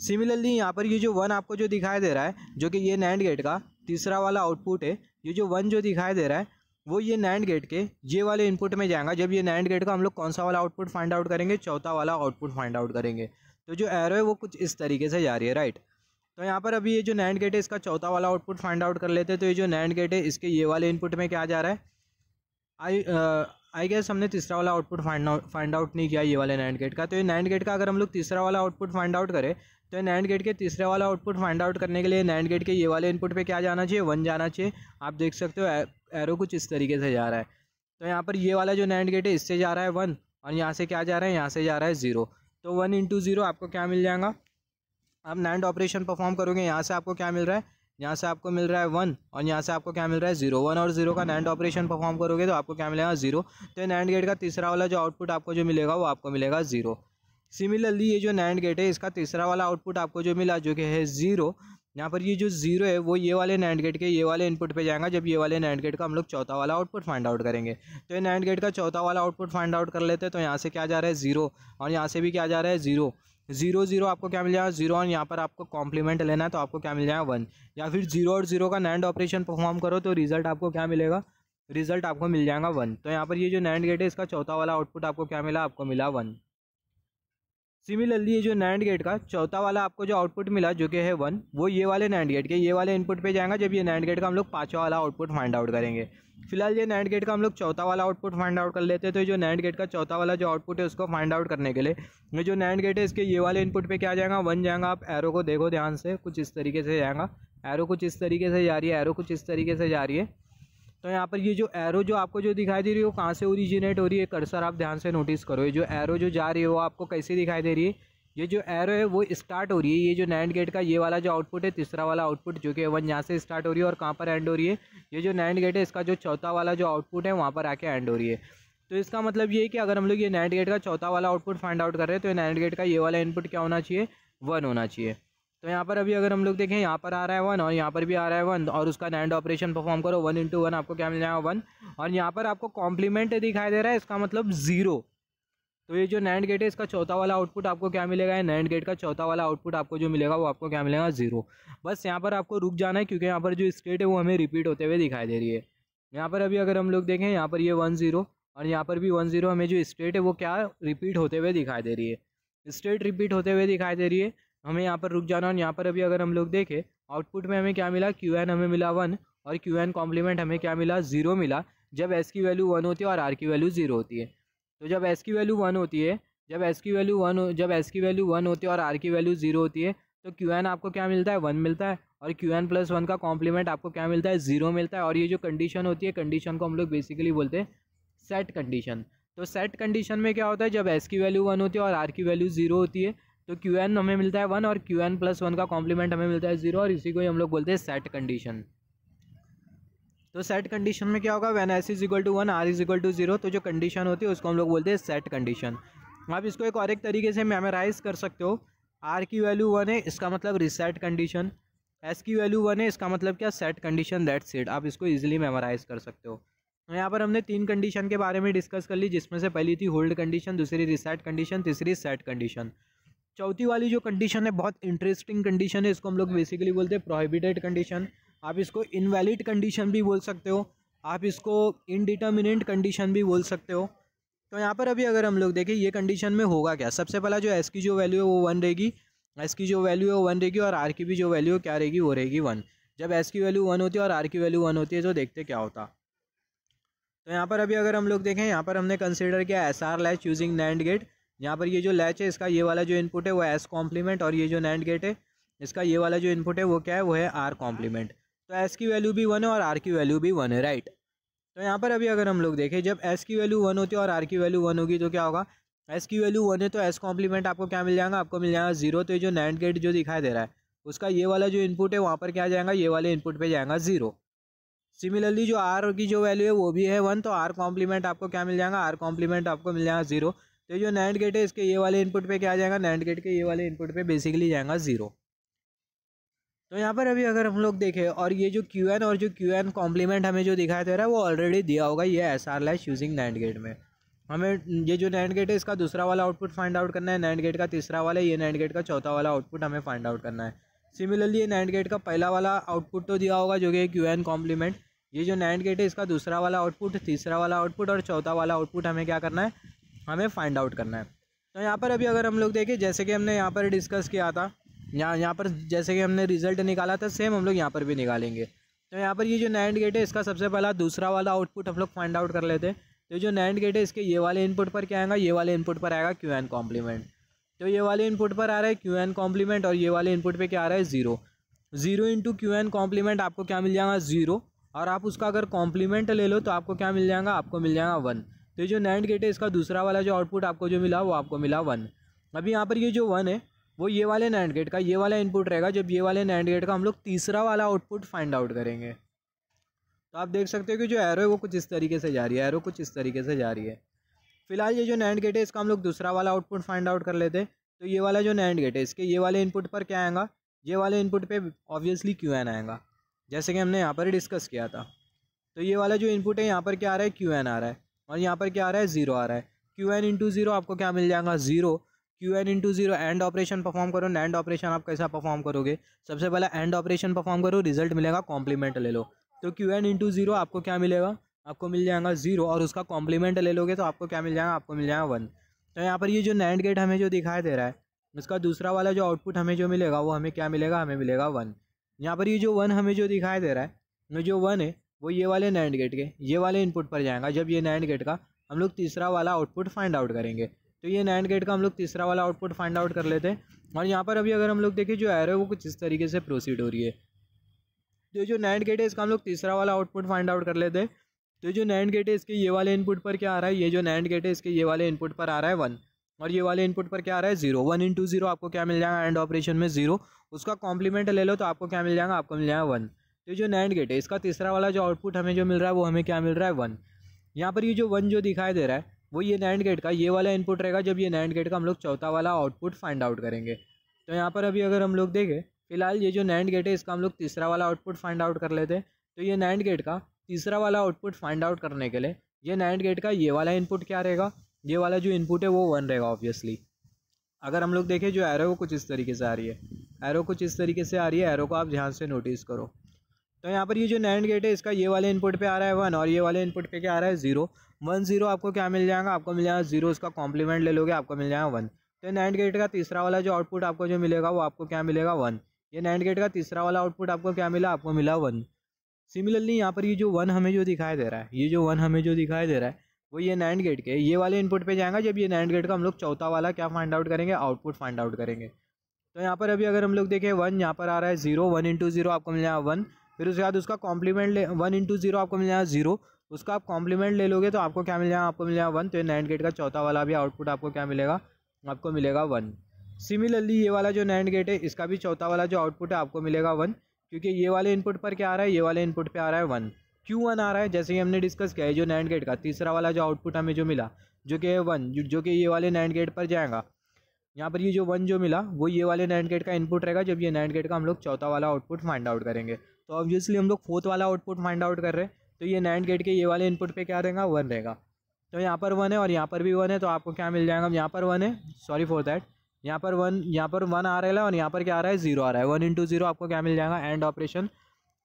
सिमिलरली यहाँ पर ये जो वन आपको जो दिखाई दे रहा है जो कि ये नैंड गेट का तीसरा वाला आउटपुट है ये जो वन जो दिखाई दे रहा है वो ये नैंड गेट के ये वाले इनपुट में जाएगा जब ये नैंड गेट का हम लोग कौन सा वाला आउटपुट फाइंड आउट करेंगे चौथा वाला आउटपुट फाइंड आउट करेंगे तो जो एरो है वो कुछ इस तरीके से जा रही है राइट तो यहाँ पर अभी ये जो नैंड गेट है इसका चौथा वाला आउटपुट फाइंड आउट कर लेते हैं तो ये जो नैंड गेट है इसके ये वाले इनपुट में क्या जा रहा है आई आई गेस हमने तीसरा वाला output find out find out नहीं किया ये वाले नैंड गेट का तो ये नैंड गेट का अगर हम लोग तीसरा वाला आउटपुट फाइंड आउट करें तो नैंड गेट के तीसरे वाला आउटपुट फाइंड आउट करने के लिए नैंड गेट के ये वाले इनपुट पे क्या जाना चाहिए वन जाना चाहिए आप देख सकते हो एरो कुछ इस तरीके से जा रहा है तो यहाँ पर ये वाला जो नैंड गेट है इससे जा रहा है वन और यहाँ से क्या जा रहा है यहाँ से जा रहा है ज़ीरो तो वन इंटू ज़ीरो आपको क्या मिल जाएगा आप नैंड ऑपरेशन परफॉर्म करोगे यहाँ से आपको क्या मिल रहा है यहाँ से आपको मिल रहा है वन और यहाँ से आपको क्या मिल रहा है जीरो वन और जीरो का नैंड ऑपरेशन परफॉर्म करोगे तो आपको क्या मिलेगा जीरो तो नैंड गेट का तीसरा वाला जो आउटपुट आपको जो मिलेगा वो आपको मिलेगा जीरो सिमिलरली ये जो नैंड गेट है इसका तीसरा वाला आउटपुट आपको जो मिला जो कि है ज़ीरो यहाँ पर ये जो जीरो है वो ये वाले नैंड गेट के ये वाले इनपुट पे जाएगा जब ये वाले नैंड गेट का हम लोग चौथा वाला आउटपुट फाइंड आउट करेंगे तो ये नैंड गेट का चौथा वाला आउटपुट फाइंड आउट कर लेते हैं तो यहाँ से क्या जा रहा है जीरो और यहाँ से भी क्या जा रहा है जीरो जीरो जीरो आपको क्या मिल जाएगा जीरो और यहाँ पर आपको कॉम्प्लीमेंट लेना है तो आपको क्या मिल जाएगा वन या फिर जीरो और जीरो का नैंड ऑपरेशन परफॉर्म करो तो रिजल्ट आपको क्या मिलेगा रिजल्ट आपको मिल जाएगा वन तो यहाँ पर ये जो नैंड गेट है इसका चौथा वाला आउटपुट आपको क्या मिला आपको मिला वन सिमिलरली ये जो नैंड गेट का चौथा वाला आपको जो आउटपुट मिला जो कि है वन वो ये वाले नैंड गेट के ये वाले इनपुट पे जाएगा जब ये नैंड गेट का हम लोग पाँचवा वाला आउटपुट फाइंड आउट करेंगे फिलहाल ये नैंड गेट का हम लोग चौथा वाला आउटपुट फाइंड आउट कर लेते हैं तो ये जो नैंड गेट का चौथा वाला जो आउटपुट है उसको फाइंड आउट करने के लिए ये जो नैंड गेट है इसके ये वाले इनपुट पर क्या जाएगा वन जाएगा आप एरो को देखो ध्यान से कुछ इस तरीके से जाएगा एरो कुछ इस तरीके से जा रही है एरो कुछ इस तरीके से जा रही है तो यहाँ पर ये जो एरो जो आपको जो दिखाई दे रही है वो कहाँ से ओरिजिनेट हो रही है कर्सर आप ध्यान से नोटिस करो ये जो एरो जो जा रही है वो आपको कैसे दिखाई दे रही है ये जो एरो है वो स्टार्ट हो रही है ये जो नैंड गेट का ये वाला जो आउटपुट है तीसरा वाला आउटपुट जो कि वन यहाँ से स्टार्ट हो रही है और कहाँ पर एंड हो रही है ये जो नैंड गेट है इसका जो चौथा वाला जो आउटपुट है वहाँ पर आके एंड हो रही है तो इसका मतलब ये है कि अगर हम लोग ये नैंड गेट का चौथा वाला आउटपुट फाइंड आउट कर रहे हैं तो नैंड गेट का ये वाला इनपुट क्या होना चाहिए वन होना चाहिए तो यहाँ पर अभी अगर हम लोग देखें यहाँ पर आ रहा है वन और यहाँ पर भी आ रहा है वन और उसका नैंड ऑपरेशन परफॉर्म करो वन इंटू वन आपको क्या मिल जाएगा वन और यहाँ पर आपको कॉम्प्लीमेंट दिखाई दे रहा है इसका मतलब ज़ीरो तो ये जो नैंड गेट है इसका चौथा वाला आउटपुट आपको क्या मिलेगा नैंड गेट का चौथा वाला आउटपुट आपको जो मिलेगा वो आपको क्या मिलेगा ज़ीरो बस यहाँ पर आपको रुक जाना है क्योंकि यहाँ पर जो स्टेट है वो हमें रिपीट होते हुए दिखाई दे रही है यहाँ पर अभी अगर हम लोग देखें यहाँ पर ये वन ज़ीरो और यहाँ पर भी वन ज़ीरो हमें जो स्टेट है वो क्या रिपीट होते हुए दिखाई दे रही है स्टेट रिपीट होते हुए दिखाई दे रही है हमें यहाँ पर रुक जाना और यहाँ पर अभी अगर हम लोग देखें आउटपुट में हमें क्या मिला क्यू एन हमें मिला वन और क्यू एन कॉम्प्लीमेंट हमें क्या मिला जीरो मिला जब एस की वैल्यू वन होती है और आर की वैल्यू जीरो होती है तो जब एस की वैल्यू वन होती है जब एस की वैल्यू वन जब एस की वैल्यू वन होती है और आर की वैल्यू जीरो होती है तो क्यू एन आपको क्या मिलता है वन मिलता है और क्यू एन प्लस वन का कॉम्प्लीमेंट आपको क्या मिलता है जीरो मिलता है और ये जो कंडीशन होती है कंडीशन को हम लोग बेसिकली बोलते हैं सेट कंडीशन तो सेट कंडीशन में क्या होता है जब एस की वैल्यू वन होती है और आर की वैल्यू जीरो होती है तो क्यू एन हमें मिलता है वन और क्यू एन प्लस वन का कॉम्प्लीमेंट हमें मिलता है जीरो और इसी को ही हम लोग बोलते हैं सेट कंडीशन तो सेट कंडीशन में क्या होगा when S is equal to one R is equal to zero तो जो कंडीशन होती है उसको हम लोग बोलते हैं सेट कंडीशन आप इसको एक और एक तरीके से मेमोराइज कर सकते हो आर की वैल्यू वन है इसका मतलब रिसेट कंडीशन एस की वैल्यू वन है इसका मतलब क्या सेट कंडीशन दैट सेट आप इसको ईजिली मेमोराइज कर सकते हो तो यहाँ पर हमने तीन कंडीशन के बारे में डिस्कस कर ली जिसमें से पहली थी होल्ड कंडीशन दूसरी रिसेट कंडीशन तीसरी सेट कंडीशन चौथी वाली जो कंडीशन है बहुत इंटरेस्टिंग कंडीशन है इसको हम लोग बेसिकली बोलते हैं प्रोहिबिटेड कंडीशन आप इसको इनवैलिड कंडीशन भी बोल सकते हो आप इसको इनडिटर्मिनेंट कंडीशन भी बोल सकते हो तो यहाँ पर अभी अगर हम लोग देखें ये कंडीशन में होगा क्या सबसे पहला जो एस की जो वैल्यू है वो वन रहेगी एस की जो वैल्यू है वो वन रहेगी और आर की भी जो वैल्यू है क्या रहेगी वो रहेगी वन जब एस की वैल्यू वन होती है और आर की वैल्यू वन होती है तो देखते क्या होता तो यहाँ पर अभी अगर हम लोग देखें यहाँ पर हमने कंसिडर किया S R latch using NAND gate यहाँ पर ये जो लैच है इसका ये वाला जो इनपुट है वो एस कॉम्प्लीमेंट और ये जो नैंड गेट है इसका ये वाला जो इनपुट है वो क्या है वो है आर कॉम्प्लीमेंट तो एस की वैल्यू भी वन है और आर की वैल्यू भी वन है राइट तो यहाँ पर अभी अगर हम लोग देखें जब एस की वैल्यू वन होती है और आर की वैल्यू वन होगी तो क्या होगा एस की वैल्यू वन है तो एस कॉम्प्लीमेंट आपको क्या मिल जाएगा आपको मिल जाएगा जीरो तो ये जो नैंड गेट जो दिखाई दे रहा है उसका ये वाला जो इनपुट है वहाँ पर क्या जाएगा ये वाले इनपुट पर जाएगा जीरो सिमिलरली जो आर की जो वैल्यू है वो भी है वन तो आर कॉम्प्लीमेंट आपको क्या मिल जाएगा आर कॉम्प्लीमेंट आपको मिल जाएगा जीरो तो जो नैंड गेट है इसके ये वाले इनपुट पे क्या जाएगा नैंड गेट के ये वाले इनपुट पे बेसिकली जाएगा ज़ीरो तो यहाँ पर अभी अगर हम लोग देखें और ये जो क्यू एन और जो क्यू एन कॉम्प्लीमेंट हमें जो दिखाई दे रहा है वो ऑलरेडी दिया होगा ये S R latch using NAND gate में हमें ये जो नैंड गेट है इसका दूसरा वाला आउटपुट फाइंड आउट करना है नैंड गेट का तीसरा वाला ये नैंड गेट का चौथा वाला आउटपुट हमें फाइंड आउट करना है सिमिलरली ये नैंड गेट का पहला वाला आउटपुट तो दिया होगा जो कि क्यू एन कॉम्प्लीमेंट ये जो नैंड गेट है इसका दूसरा वाला आउटपुट तीसरा वाला आउटपुट और चौथा वाला आउटपुट हमें क्या करना है हमें फाइंड आउट करना है तो यहाँ पर अभी अगर हम लोग देखें जैसे कि हमने यहाँ पर डिस्कस किया था यहाँ यहाँ पर जैसे कि हमने रिजल्ट निकाला था सेम हम लोग यहाँ पर भी निकालेंगे तो यहाँ पर ये जो नैंड गेट है इसका सबसे पहला दूसरा वाला आउटपुट हम लोग फाइंड आउट कर लेते हैं तो जो नैंड गेट है इसके ये वाले इनपुट पर क्या आएगा ये वाले इनपुट पर आएगा क्यू एन कॉम्प्लीमेंट तो ये वाले इनपुट पर आ रहा है क्यू एन कॉम्प्लीमेंट और ये वाले इनपुट पर क्या आ रहा है zero zero into Q N complement आपको क्या मिल जाएगा ज़ीरो और आप उसका अगर कॉम्प्लीमेंट ले लो तो आपको क्या मिल जाएगा आपको मिल जाएगा वन तो ये जो नैंड गेट है इसका दूसरा वाला जो आउटपुट आपको जो मिला वो आपको मिला वन अभी यहाँ पर ये जो वन है वो ये वाले नैंड गेट का ये वाला इनपुट रहेगा जब ये वाले नैंड गेट का हम लोग तीसरा वाला आउटपुट फाइंड आउट करेंगे तो आप देख सकते हो कि जो एरो है वो कुछ इस तरीके से जा रही है एरो कुछ इस तरीके से जा रही है फिलहाल ये जो नैंड गेट है इसका हम लोग दूसरा वाला आउटपुट फाइंड आउट कर लेते हैं तो ये वाला जो नैंड गेट है इसके ये वाले इनपुट पर क्या आएगा ये वाले इनपुट पे ऑब्वियसली क्यू एन आएगा जैसे कि हमने यहाँ पर डिस्कस किया था तो ये वाला जो इनपुट है यहाँ पर क्या आ रहा है क्यू एन आ रहा है और यहाँ पर क्या आ रहा है ज़ीरो आ रहा है क्यू एन इंटू ज़ीरो आपको क्या मिल जाएगा zero Q N into zero AND operation perform करो एंड ऑपरेशन आप कैसा परफॉर्म करोगे सबसे पहले एंड ऑपरेशन परफॉर्म करो रिजल्ट मिलेगा कॉम्प्लीमेंट ले लो तो क्यू एन इंटू जीरो आपको क्या मिलेगा आपको मिल जाएगा जीरो और उसका कॉम्प्लीमेंट ले लोगे तो आपको क्या मिल जाएगा आपको मिल जाएगा वन तो यहाँ पर ये जो नैंड गेट हमें जो दिखाई दे रहा है उसका दूसरा वाला जो आउटपुट हमें जो मिलेगा वो हमें क्या मिलेगा हमें मिलेगा वन यहाँ पर ये जो वन हमें जो दिखाई दे रहा है जो वन है वो ये वाले नैंड गेट के ये वाले इनपुट पर जाएगा जब ये नैंड गेट का हम लोग तीसरा वाला आउटपुट फाइंड आउट करेंगे तो ये नैंड गेट का हम लोग तीसरा वाला आउटपुट फाइंड आउट कर लेते हैं और यहाँ पर अभी अगर हम लोग देखें जो एरो है वो कुछ इस तरीके से प्रोसीड हो रही है तो जो नैंड गेट है इसका हम लोग तीसरा वाला आउटपुट फाइंड आउट कर लेते हैं तो जो नैंड गेट है इसके ये वाले इनपुट पर क्या आ रहा है ये जो नैंड गेट है इसके ये वाले इनपुट पर आ रहा है वन और ये वाले इनपुट पर क्या आ रहा है जीरो वन इंटू जीरो आपको क्या मिल जाएगा एंड ऑपरेशन में जीरो उसका कॉम्प्लीमेंट ले लो तो आपको क्या मिल जाएगा आपको मिल जाएगा वन तो जो नैंड गेट है इसका तीसरा वाला जो आउटपुट हमें जो मिल रहा है वो हमें क्या मिल रहा है वन यहाँ पर ये जो वन जो दिखाई दे रहा है वो ये नैंड गेट का ये वाला इनपुट रहेगा जब ये नैंड गेट का हम लोग चौथा वाला आउटपुट फाइंड आउट करेंगे तो यहाँ पर अभी अगर हम लोग देखें फिलहाल ये जो नैंड गेट है इसका हम लोग तीसरा वाला आउटपुट फाइंड आउट कर लेते हैं तो ये नैंड गेट का तीसरा वाला आउटपुट फाइंड आउट करने के लिए ये नैंड गेट का ये वाला इनपुट क्या रहेगा ये वाला जो इनपुट है वो वन रहेगा ऑब्वियसली अगर हम लोग देखें जो एरो कुछ इस तरीके से आ रही है एरो कुछ इस तरीके से आ रही है एरो को आप ध्यान से नोटिस करो तो यहाँ पर ये जो नैंड गेट है इसका ये वाले इनपुट पे आ रहा है वन और ये वाले इनपुट पे क्या आ रहा है जीरो वन जीरो आपको क्या मिल जाएगा आपको मिल जाएगा जीरो उसका कॉम्प्लीमेंट ले लोगे आपको मिल जाएगा वन तो नैंड गेट का तीसरा वाला जो आउटपुट आपको जो मिलेगा वो आपको क्या मिलेगा वन ये नैंड गेट का तीसरा वाला आउटपुट आपको क्या मिला आपको मिला वन सिमिलरली यहाँ पर ये जो वन हमें जो दिखाई दे रहा है ये जो वन हमें जो दिखाई दे रहा है वो ये नैंड गेट के ये वाले इनपुट पे जाएगा जब ये नैंड गेट का हम लोग चौथा वाला क्या फाइंड आउट करेंगे आउटपुट फाइंड आउट करेंगे तो यहाँ पर अभी अगर हम लोग देखें वन यहाँ पर आ रहा है जीरो वन इंटू जीरो आपको मिल जाएगा वन फिर उसके बाद उसका कॉम्प्लीमेंट ले वन इंटू जीरो आपको मिल जाएगा जीरो उसका आप कॉम्प्लीमेंट ले लोगे तो आपको क्या मिल जाएगा आपको मिल जाएगा वन तो ये नैंड गेट का चौथा वाला भी आउटपुट आपको क्या मिलेगा आपको मिलेगा वन सिमिलरली ये वाला जो नैंड गेट है इसका भी चौथा वाला जो आउटपुट है आपको मिलेगा वन क्योंकि ये वाले इनपुट पर क्या आ रहा है ये वाले इनपुट पर आ रहा है वन क्यों वन आ रहा है जैसे कि हमने डिस्कस किया है जो नैंड गेट का तीसरा वाला जो आउटपुट हमें जो मिला जो कि है वन जो कि ये वाले नैंड गेट पर जाएगा यहाँ पर ये जो वन जो मिला वो ये वाले नैंड गेट का इनपुट रहेगा जब ये नैंड गेट का हम लोग चौथा वाला आउटपुट फाइंड आउट करेंगे तो ऑब्वियसली हम लोग फोर्थ वाला आउटपुट फाइंड आउट कर रहे हैं तो ये नैंड गेट के ये वाले इनपुट पे क्या रहेगा वन रहेगा तो यहाँ पर वन है और यहाँ पर भी वन है तो आपको क्या मिल जाएगा यहाँ पर वन है सॉरी फॉर दैट यहाँ पर वन यहाँ पर वन आ रहा है और यहाँ पर क्या आ रहा है जीरो आ रहा है वन इंटू जीरो आपको क्या मिल जाएगा एंड ऑपरेशन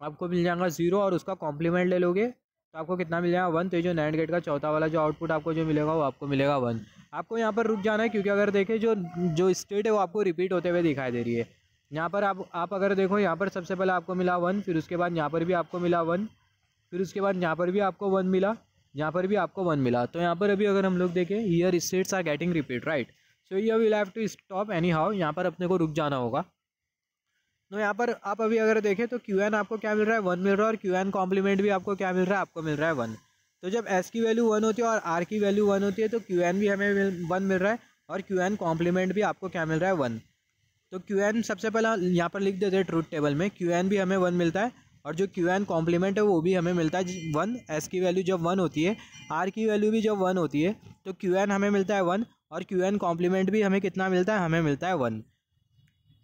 आपको मिल जाएगा जीरो और उसका कॉम्प्लीमेंट ले लोगे तो आपको कितना मिल जाएगा वन तो जो नैंड गेट का चौथा वाला जो आउटपुट आपको जो मिलेगा वो आपको मिलेगा वन आपको यहाँ पर रुक जाना है क्योंकि अगर देखें जो जो स्टेट है वो आपको रिपीट होते हुए दिखाई दे रही है यहाँ पर आप आप अगर देखो यहाँ पर सबसे पहले आपको मिला वन फिर उसके बाद यहाँ पर भी आपको मिला वन फिर उसके बाद यहाँ पर भी आपको वन मिला यहाँ पर भी आपको वन मिला तो यहाँ पर अभी अगर हम लोग देखें here states are getting repeat right so you will have to stop anyhow यहाँ पर अपने को रुक जाना होगा तो यहाँ पर आप अभी अगर देखें तो क्यू एन आपको क्या मिल रहा है वन मिल रहा है और क्यू एन कॉम्प्लीमेंट भी आपको क्या मिल रहा है आपको मिल रहा है वन तो जब एस की वैल्यू वन होती है और आर की वैल्यू वन होती है तो क्यू एन भी हमें वन मिल रहा है और क्यू एन कॉम्प्लीमेंट भी आपको क्या मिल रहा है वन तो क्यू एन सबसे पहला यहाँ पर लिख देते हैं ट्रूथ टेबल में क्यू एन भी हमें वन मिलता है और जो क्यू एन कॉम्प्लीमेंट है वो भी हमें मिलता है वन एस की वैल्यू जब वन होती है आर की वैल्यू भी जब वन होती है तो क्यू एन हमें मिलता है वन और क्यू एन कॉम्प्लीमेंट भी हमें कितना मिलता है हमें मिलता है वन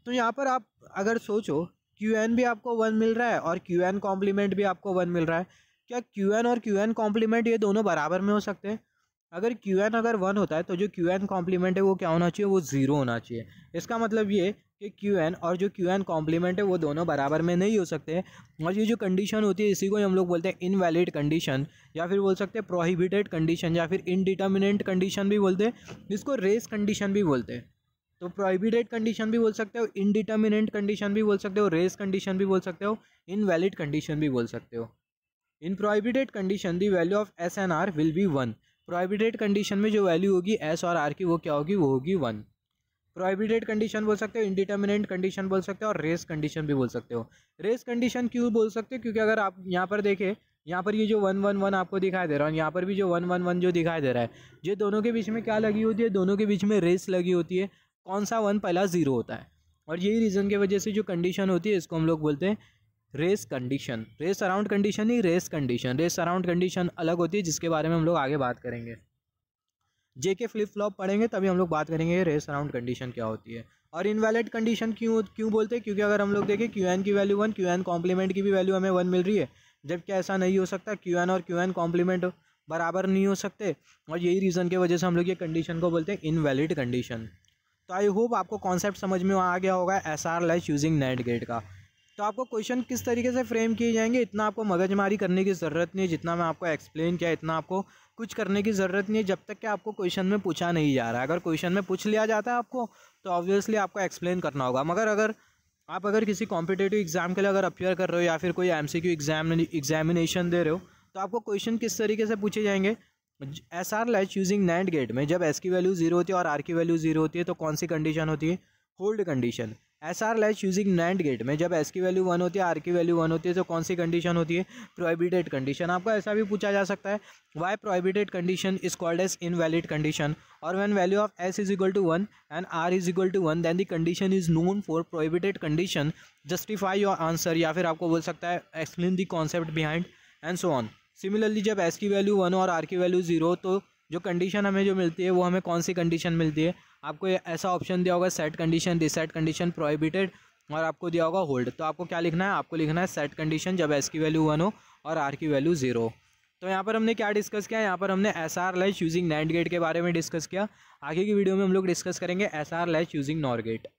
तो यहाँ पर आप अगर सोचो क्यू एन भी आपको वन मिल रहा है और क्यू एन कॉम्प्लीमेंट भी आपको वन मिल रहा है क्या क्यू एन और क्यू एन कॉम्प्लीमेंट ये दोनों बराबर में हो सकते हैं अगर क्यू एन अगर वन होता है तो जो क्यू एन कॉम्प्लीमेंट है वो क्या होना चाहिए वो ज़ीरो होना चाहिए इसका मतलब ये कि क्यू एन और जो क्यू एन कॉम्प्लीमेंट है वो दोनों बराबर में नहीं हो सकते और ये जो कंडीशन होती है इसी को हम लोग बोलते हैं इनवैलिड कंडीशन या फिर बोल सकते हैं प्रोहिबिटेड कंडीशन या फिर इनडिटर्मिनेंट कंडीशन भी बोलते हैं जिसको रेस कंडीशन भी बोलते हैं तो प्रोहिबिटेड कंडीशन भी बोल सकते हो इनडिटर्मिनेंट कंडीशन भी बोल सकते हो रेस कंडीशन भी बोल सकते हो इनवैलिड कंडीशन भी बोल सकते हो in condition the value of S and R will be one prohibited condition में जो वैल्यू होगी एस और आर की वो क्या होगी वो होगी वन प्रोहिबिटेड कंडीशन बोल सकते हो इंडिटर्मिनेंट कंडीशन बोल सकते हो और रेस कंडीशन भी बोल सकते हो रेस कंडीशन क्यों बोल सकते हो क्योंकि अगर आप यहाँ पर देखें यहाँ पर ये जो वन वन वन आपको दिखाई दे रहा है और यहाँ पर भी जो वन वन वन जो दिखाई दे रहा है ये दोनों के बीच में क्या लगी होती है दोनों के बीच में रेस लगी होती है कौन सा वन पहला ज़ीरो होता है और यही रीज़न की वजह से जो कंडीशन होती है इसको हम लोग बोलते हैं race condition race around condition ही race condition race around condition अलग होती है जिसके बारे में हम लोग आगे बात करेंगे जे के फ्लिप फ्लॉप पढ़ेंगे तभी हम लोग बात करेंगे रेस अराउंड कंडीशन क्या होती है और इनवैलिड कंडीशन क्यों क्यों बोलते हैं क्योंकि अगर हम लोग देखें क्यू एन की value one Q N complement की भी वैल्यू हमें वन मिल रही है जबकि ऐसा नहीं हो सकता क्यू एन और क्यू एन कॉम्प्लीमेंट बराबर नहीं हो सकते और यही रीज़न की वजह से हम लोग ये कंडीशन को बोलते हैं इनवैलिड कंडीशन तो आई होप आपको कॉन्सेप्ट समझ में आ गया होगा S R latch using NAND gate का तो आपको क्वेश्चन किस तरीके से फ्रेम किए जाएंगे इतना आपको मगजमारी करने की ज़रूरत नहीं है जितना मैं आपको एक्सप्लेन किया इतना आपको कुछ करने की ज़रूरत नहीं है जब तक कि आपको क्वेश्चन में पूछा नहीं जा रहा है अगर क्वेश्चन में पूछ लिया जाता है आपको तो ऑब्वियसली आपको एक्सप्लेन करना होगा मगर अगर आप अगर किसी कॉम्पिटेटिव एग्ज़ाम के लिए अगर अपेयर कर रहे हो या फिर कोई एम सी एग्जाम एग्जामिनेशन दे रहे हो तो आपको क्वेश्चन किस तरीके से पूछे जाएंगे S R latch using NAND gate में जब एस की वैल्यू जीरो होती है और आर की वैल्यू जीरो होती है तो कौन सी कंडीशन होती है hold condition S R latch using NAND gate में जब एस की वैल्यू वन होती है आर की वैल्यू वन होती है तो कौन सी कंडीशन होती है प्रोहिबिटेड कंडीशन आपको ऐसा भी पूछा जा सकता है why prohibited condition is called as invalid condition और when value of S is equal to one and R is equal to one then the condition is known for prohibited condition justify your answer या फिर आपको बोल सकता है explain the concept behind and so on similarly जब S की value one और R की वैल्यू जीरो तो जो कंडीशन हमें जो मिलती है वो हमें कौन सी कंडीशन मिलती है आपको ऐसा ऑप्शन दिया होगा set condition reset condition prohibited और आपको दिया होगा होल्ड तो आपको क्या लिखना है आपको लिखना है सेट कंडीशन जब एस की वैल्यू वन हो और आर की वैल्यू ज़ीरो तो यहाँ पर हमने क्या डिस्कस किया यहाँ पर हमने S R latch using NAND gate के बारे में डिस्कस किया आगे की वीडियो में हम लोग डिस्कस करेंगे S R latch using NOR gate